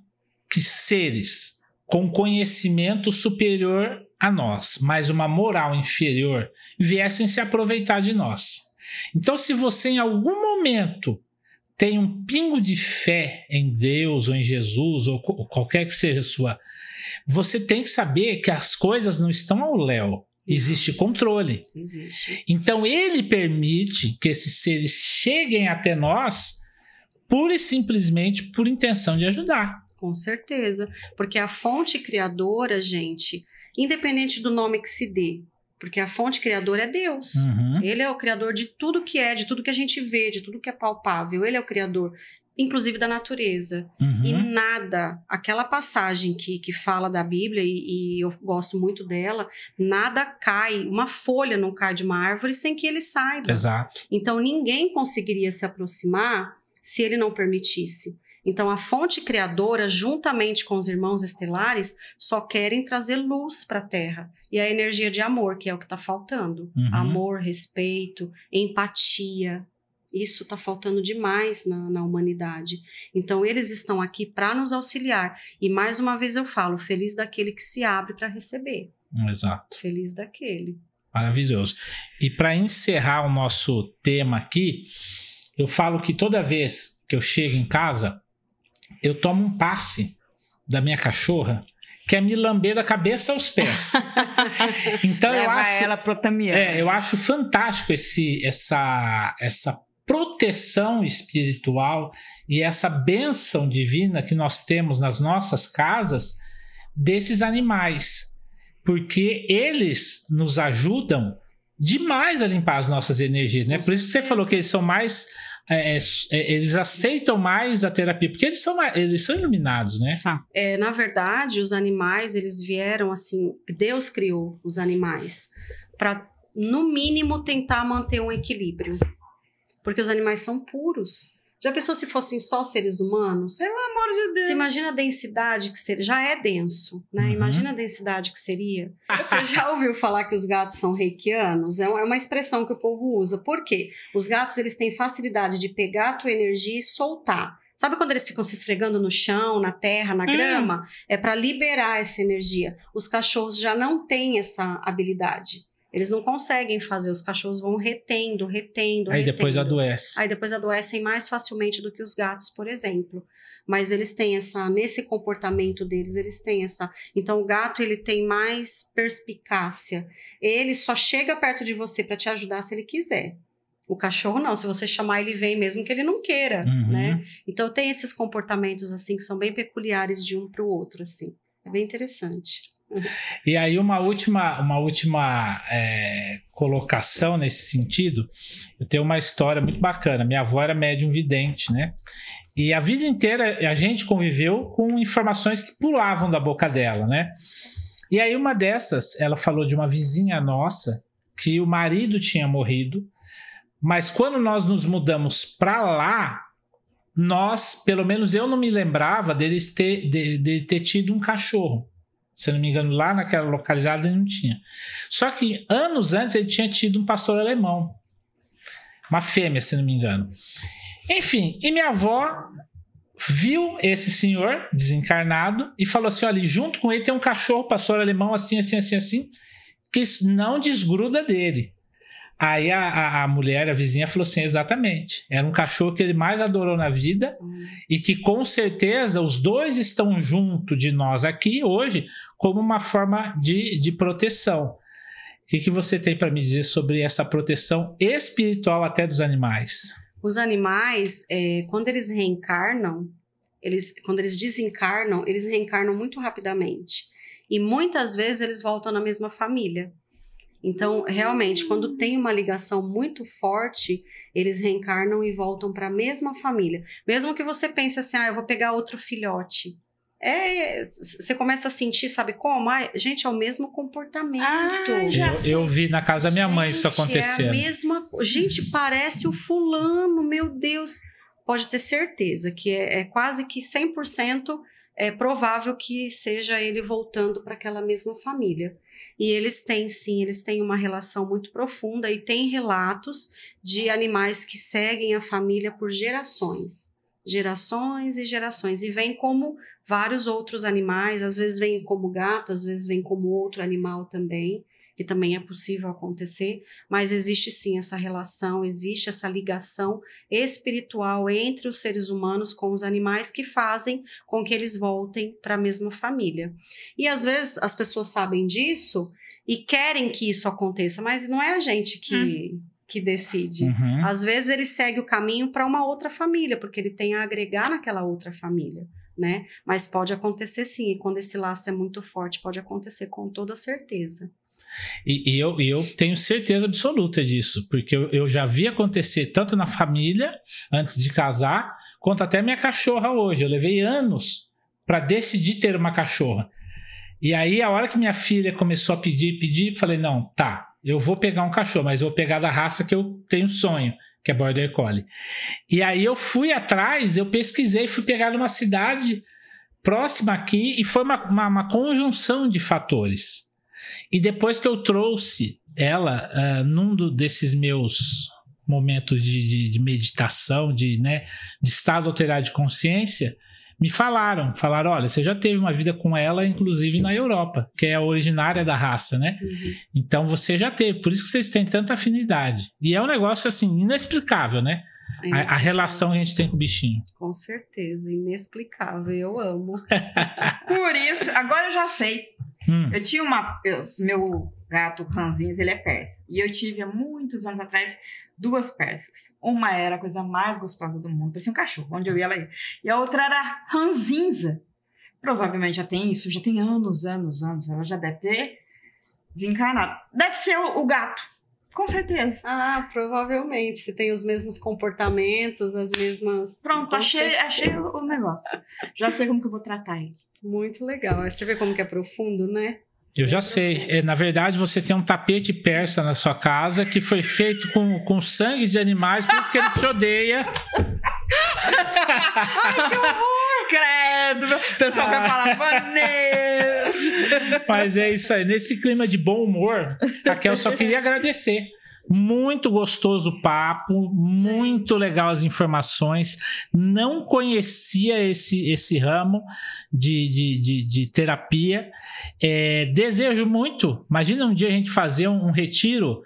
que seres com conhecimento superior a nós, mas uma moral inferior, viessem se aproveitar de nós. Então, se você em algum momento tem um pingo de fé em Deus ou em Jesus ou qualquer que seja a sua, você tem que saber que as coisas não estão ao léu. Existe controle. Existe. Então ele permite que esses seres cheguem até nós pura e simplesmente por intenção de ajudar. Com certeza. Porque a fonte criadora, gente, independente do nome que se dê, porque a fonte criadora é Deus. Uhum. Ele é o criador de tudo que é, de tudo que a gente vê, de tudo que é palpável. Ele é o criador, inclusive da natureza. Uhum. E nada, aquela passagem que, que fala da Bíblia, e, e, eu gosto muito dela, nada cai, uma folha não cai de uma árvore sem que ele saiba. Exato. Então ninguém conseguiria se aproximar se ele não permitisse. Então, a fonte criadora, juntamente com os irmãos estelares, só querem trazer luz para a Terra e a energia de amor, que é o que está faltando. Uhum. Amor, respeito, empatia. Isso está faltando demais na, na humanidade. Então, eles estão aqui para nos auxiliar. E mais uma vez eu falo: feliz daquele que se abre para receber. Exato. Feliz daquele. Maravilhoso. E para encerrar o nosso tema aqui, eu falo que toda vez que eu chego em casa, eu tomo um passe da minha cachorra que é me lamber da cabeça aos pés. então Leva eu acho ela pro é, eu acho fantástico esse essa essa proteção espiritual e essa benção divina que nós temos nas nossas casas desses animais, porque eles nos ajudam demais a limpar as nossas energias, né? Com Por isso que você falou que eles são mais. É, é, é eles aceitam mais a terapia, porque eles são, eles são iluminados, né? É, na verdade, os animais, eles vieram assim. Deus criou os animais para, no mínimo, tentar manter um equilíbrio. Porque os animais são puros. Já pensou se fossem só seres humanos? Pelo amor de Deus! Você imagina a densidade que seria. Já é denso, né? Uhum. Imagina a densidade que seria. Você já ouviu falar que os gatos são reikianos? É, é uma expressão que o povo usa. Por quê? Os gatos eles têm facilidade de pegar a tua energia e soltar. Sabe quando eles ficam se esfregando no chão, na terra, na hum. grama? Hum. É para liberar essa energia. Os cachorros já não têm essa habilidade. Eles não conseguem fazer, os cachorros vão retendo, retendo, Aí retendo. depois adoece. Aí depois adoecem mais facilmente do que os gatos, por exemplo. Mas eles têm essa, nesse comportamento deles, eles têm essa. Então o gato, ele tem mais perspicácia. Ele só chega perto de você para te ajudar se ele quiser. O cachorro não, se você chamar ele vem mesmo que ele não queira, uhum. né? Então tem esses comportamentos assim que são bem peculiares de um para o outro assim. É bem interessante. E aí, uma última, uma última é, colocação nesse sentido, eu tenho uma história muito bacana. Minha avó era médium vidente, né? E a vida inteira a gente conviveu com informações que pulavam da boca dela, né? E aí, uma dessas, ela falou de uma vizinha nossa que o marido tinha morrido, mas quando nós nos mudamos para lá, nós, pelo menos eu não me lembrava deles ter, de, de ter tido um cachorro se não me engano, lá naquela localizada ele não tinha. Só que anos antes ele tinha tido um pastor alemão, uma fêmea, se não me engano. Enfim, e minha avó viu esse senhor desencarnado e falou assim: olha, junto com ele tem um cachorro pastor alemão assim, assim, assim, assim, que não desgruda dele. Aí a, a, a, mulher, a vizinha, falou assim: exatamente. Era um cachorro que ele mais adorou na vida e que com certeza os dois estão junto de nós aqui hoje como uma forma de, de proteção. O que, que você tem para me dizer sobre essa proteção espiritual até dos animais? Os animais, é, quando eles reencarnam, eles, quando eles desencarnam, eles reencarnam muito rapidamente. E muitas vezes eles voltam na mesma família. Então, realmente, quando tem uma ligação muito forte, eles reencarnam e voltam para a mesma família. Mesmo que você pense assim, ah, eu vou pegar outro filhote. É, você começa a sentir, sabe como? Ah, gente, é o mesmo comportamento. Ah, já eu, eu, vi na casa da minha gente, mãe isso acontecendo. É a mesma, gente, parece o fulano, meu Deus. Pode ter certeza que é, é quase que 100% é provável que seja ele voltando para aquela mesma família. E eles têm, sim, eles têm uma relação muito profunda e tem relatos de animais que seguem a família por gerações. Gerações e gerações, e vem como vários outros animais, às vezes vem como gato, às vezes vem como outro animal também que também é possível acontecer, mas existe sim essa relação, existe essa ligação espiritual entre os seres humanos com os animais que fazem com que eles voltem para a mesma família. E às vezes as pessoas sabem disso e querem que isso aconteça, mas não é a gente que. Hum que decide. Uhum. Às vezes ele segue o caminho para uma outra família, porque ele tem a agregar naquela outra família, né? Mas pode acontecer sim, e quando esse laço é muito forte, pode acontecer com toda certeza. E, e eu, e eu tenho certeza absoluta disso, porque eu, eu já vi acontecer tanto na família, antes de casar, quanto até minha cachorra hoje. Eu levei anos para decidir ter uma cachorra. E aí, a hora que minha filha começou a pedir, pedir, falei: não, tá, eu vou pegar um cachorro, mas eu vou pegar da raça que eu tenho sonho, que é Border Collie. E aí eu fui atrás, eu pesquisei, fui pegar numa cidade próxima aqui, e foi uma, uma, uma conjunção de fatores. E depois que eu trouxe ela uh, num do, desses meus momentos de, de, de, meditação, de, né, de estado alterado de consciência, me falaram, falaram, olha, você já teve uma vida com ela, inclusive na Europa, que é a originária da raça, né? Uhum. Então você já teve, por isso que vocês têm tanta afinidade. E é um negócio assim inexplicável, né? inexplicável. É a, a, relação que a gente tem com o bichinho. Com certeza, inexplicável, eu amo. por isso, agora eu já sei. Hum. Eu tinha uma. Eu, meu gato ranzinza, ele é persa. E eu tive há muitos anos atrás duas persas. Uma era a coisa mais gostosa do mundo, parecia um cachorro, onde eu ia, ela E a outra era ranzinza. Provavelmente já tem isso, já tem anos, anos, anos. Ela já deve ter desencarnado. Deve ser o, o gato. Com certeza. Ah, provavelmente. você tem os mesmos comportamentos, as mesmas. Pronto, achei, achei o negócio. Já sei como que eu vou tratar ele. Muito legal. Você vê como que é profundo, né? Eu já sei. É, na verdade, você tem um tapete persa na sua casa que foi feito com, com sangue de animais, por isso que ele te odeia. Ai, que horror! credo! O pessoal vai ah. falar, Vanessa! Mas é isso aí. Nesse clima de bom humor, Raquel, só queria agradecer. Muito gostoso o papo, muito legal as informações. Não conhecia esse, esse ramo de, de, de, de terapia. É, desejo muito. Imagina um dia a gente fazer um, um retiro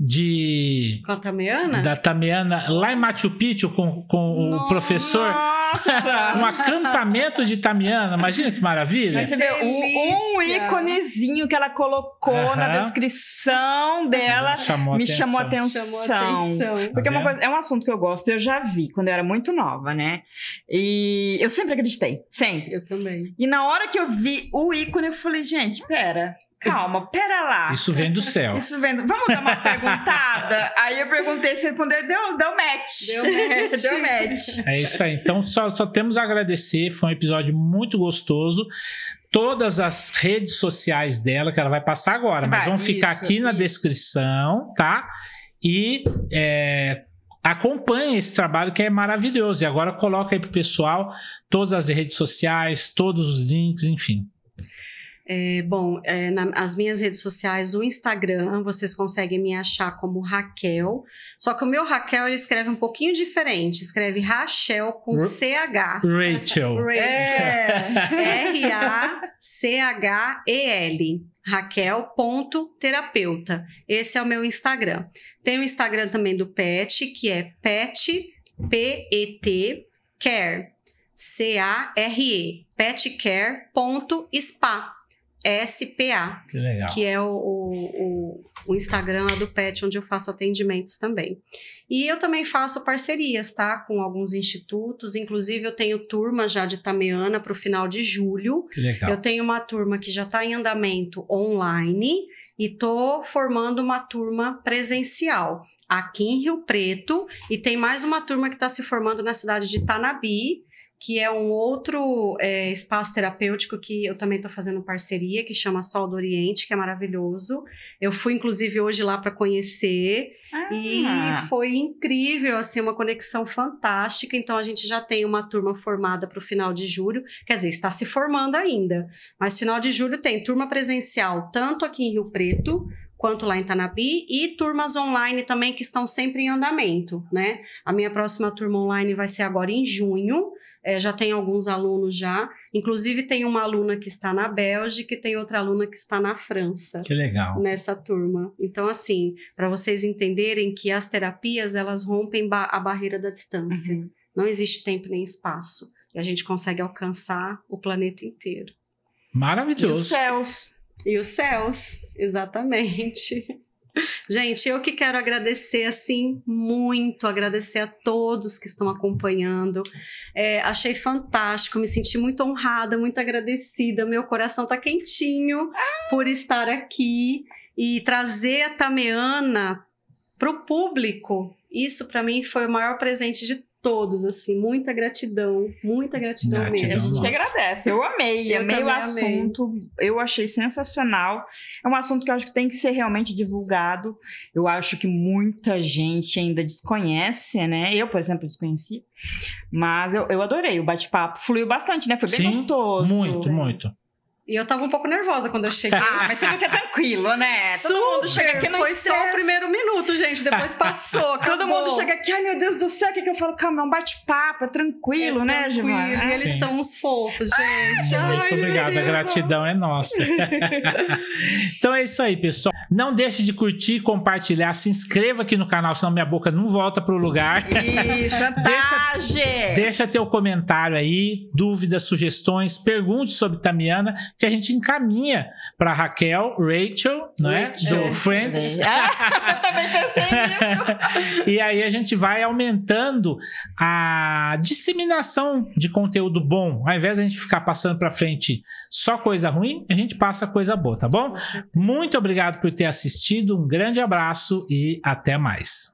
de. Com a Tameana? Da Tameana, lá em Machu Picchu, com, com Nossa! o professor. Nossa! um acampamento de Tamiana, imagina que maravilha. Mas você vê um, um íconezinho que ela colocou uh -huh. na descrição dela chamou me atenção. chamou atenção. atenção. Porque tá é, uma tá coisa, é um assunto que eu gosto, eu já vi quando eu era muito nova, né? E eu sempre acreditei, sempre. Eu também. E na hora que eu vi o ícone, eu falei, gente, pera, calma, pera lá. Isso vem do céu. Isso vem do... Vamos dar uma perguntada? aí eu perguntei, você respondeu, deu, deu match. Deu match. deu match. É isso aí. Então, só, só temos a agradecer. Foi um episódio muito gostoso. Todas as redes sociais dela, que ela vai passar agora, vai, mas vão ficar aqui isso. na descrição, tá? E é, acompanhe esse trabalho que é maravilhoso. E agora coloca aí pro pessoal todas as redes sociais, todos os links, enfim. É, bom, é, na, as minhas redes sociais, o Instagram, vocês conseguem me achar como Raquel. Só que o meu Raquel ele escreve um pouquinho diferente. Escreve Rachel com R CH. Rachel. Rachel. R-A-C-H-E-L. Raquel.terapeuta. Esse é o meu Instagram. Tem o Instagram também do Pet, que é Pet, P-E-T, Care. C-A-R-E, petcare.spa. SPA, que, legal. que é o, o, o, Instagram do PET, onde eu faço atendimentos também. E eu também faço parcerias, tá? Com alguns institutos, inclusive eu tenho turma já de Tameana para o final de julho. Que legal. Eu tenho uma turma que já está em andamento online e tô formando uma turma presencial aqui em Rio Preto e tem mais uma turma que está se formando na cidade de Tanabi que é um outro é, espaço terapêutico que eu também estou fazendo parceria, que chama Sol do Oriente, que é maravilhoso. Eu fui, inclusive, hoje lá para conhecer ah. e foi incrível, assim, uma conexão fantástica. Então, a gente já tem uma turma formada para o final de julho, quer dizer, está se formando ainda, mas final de julho tem turma presencial, tanto aqui em Rio Preto, quanto lá em Tanabi e turmas online também que estão sempre em andamento, né? A minha próxima turma online vai ser agora em junho, é, já tem alguns alunos já. Inclusive, tem uma aluna que está na Bélgica e tem outra aluna que está na França. Que legal. Nessa turma. Então, assim, para vocês entenderem que as terapias, elas rompem ba a barreira da distância. Uhum. Não existe tempo nem espaço. E a gente consegue alcançar o planeta inteiro. Maravilhoso. E os céus. E os céus, exatamente. Gente, eu que quero agradecer, assim, muito, agradecer a todos que estão acompanhando. É, achei fantástico, me senti muito honrada, muito agradecida. Meu coração tá quentinho por estar aqui e trazer a Tameana pro público. Isso para mim foi o maior presente de todos, assim, muita gratidão, muita gratidão, gratidão mesmo. A gente que agradece, eu amei, eu amei o assunto, amei. eu achei sensacional. É um assunto que eu acho que tem que ser realmente divulgado. Eu acho que muita gente ainda desconhece, né? Eu, por exemplo, desconheci. Mas eu, eu adorei o bate-papo, fluiu bastante, né? Foi bem Sim, gostoso. Muito, muito. E eu tava um pouco nervosa quando eu cheguei, ah mas você viu que é tranquilo, né? Todo Super, mundo chega aqui no Foi estresse. só o primeiro minuto, gente, depois passou, acabou. Todo mundo chega aqui, ai meu Deus do céu, o que, que eu falo? Calma, é um bate-papo, é tranquilo, é né, tranquilo. Gilmar? E eles são uns fofos, gente. Ah, ai, muito obrigado a gratidão é nossa. então é isso aí, pessoal. Não deixe de curtir, compartilhar, se inscreva aqui no canal, senão minha boca não volta pro lugar. Isso, é Deixa, deixa teu comentário aí, dúvidas, sugestões, pergunte sobre Tamiana, que a gente encaminha para Raquel, Rachel, não é? Rachel. Do Friends. É. Ah, eu também pensei nisso. e aí a gente vai aumentando a disseminação de conteúdo bom. Ao invés de a gente ficar passando para frente só coisa ruim, a gente passa coisa boa, tá bom? Muito obrigado por ter assistido, um grande abraço e até mais.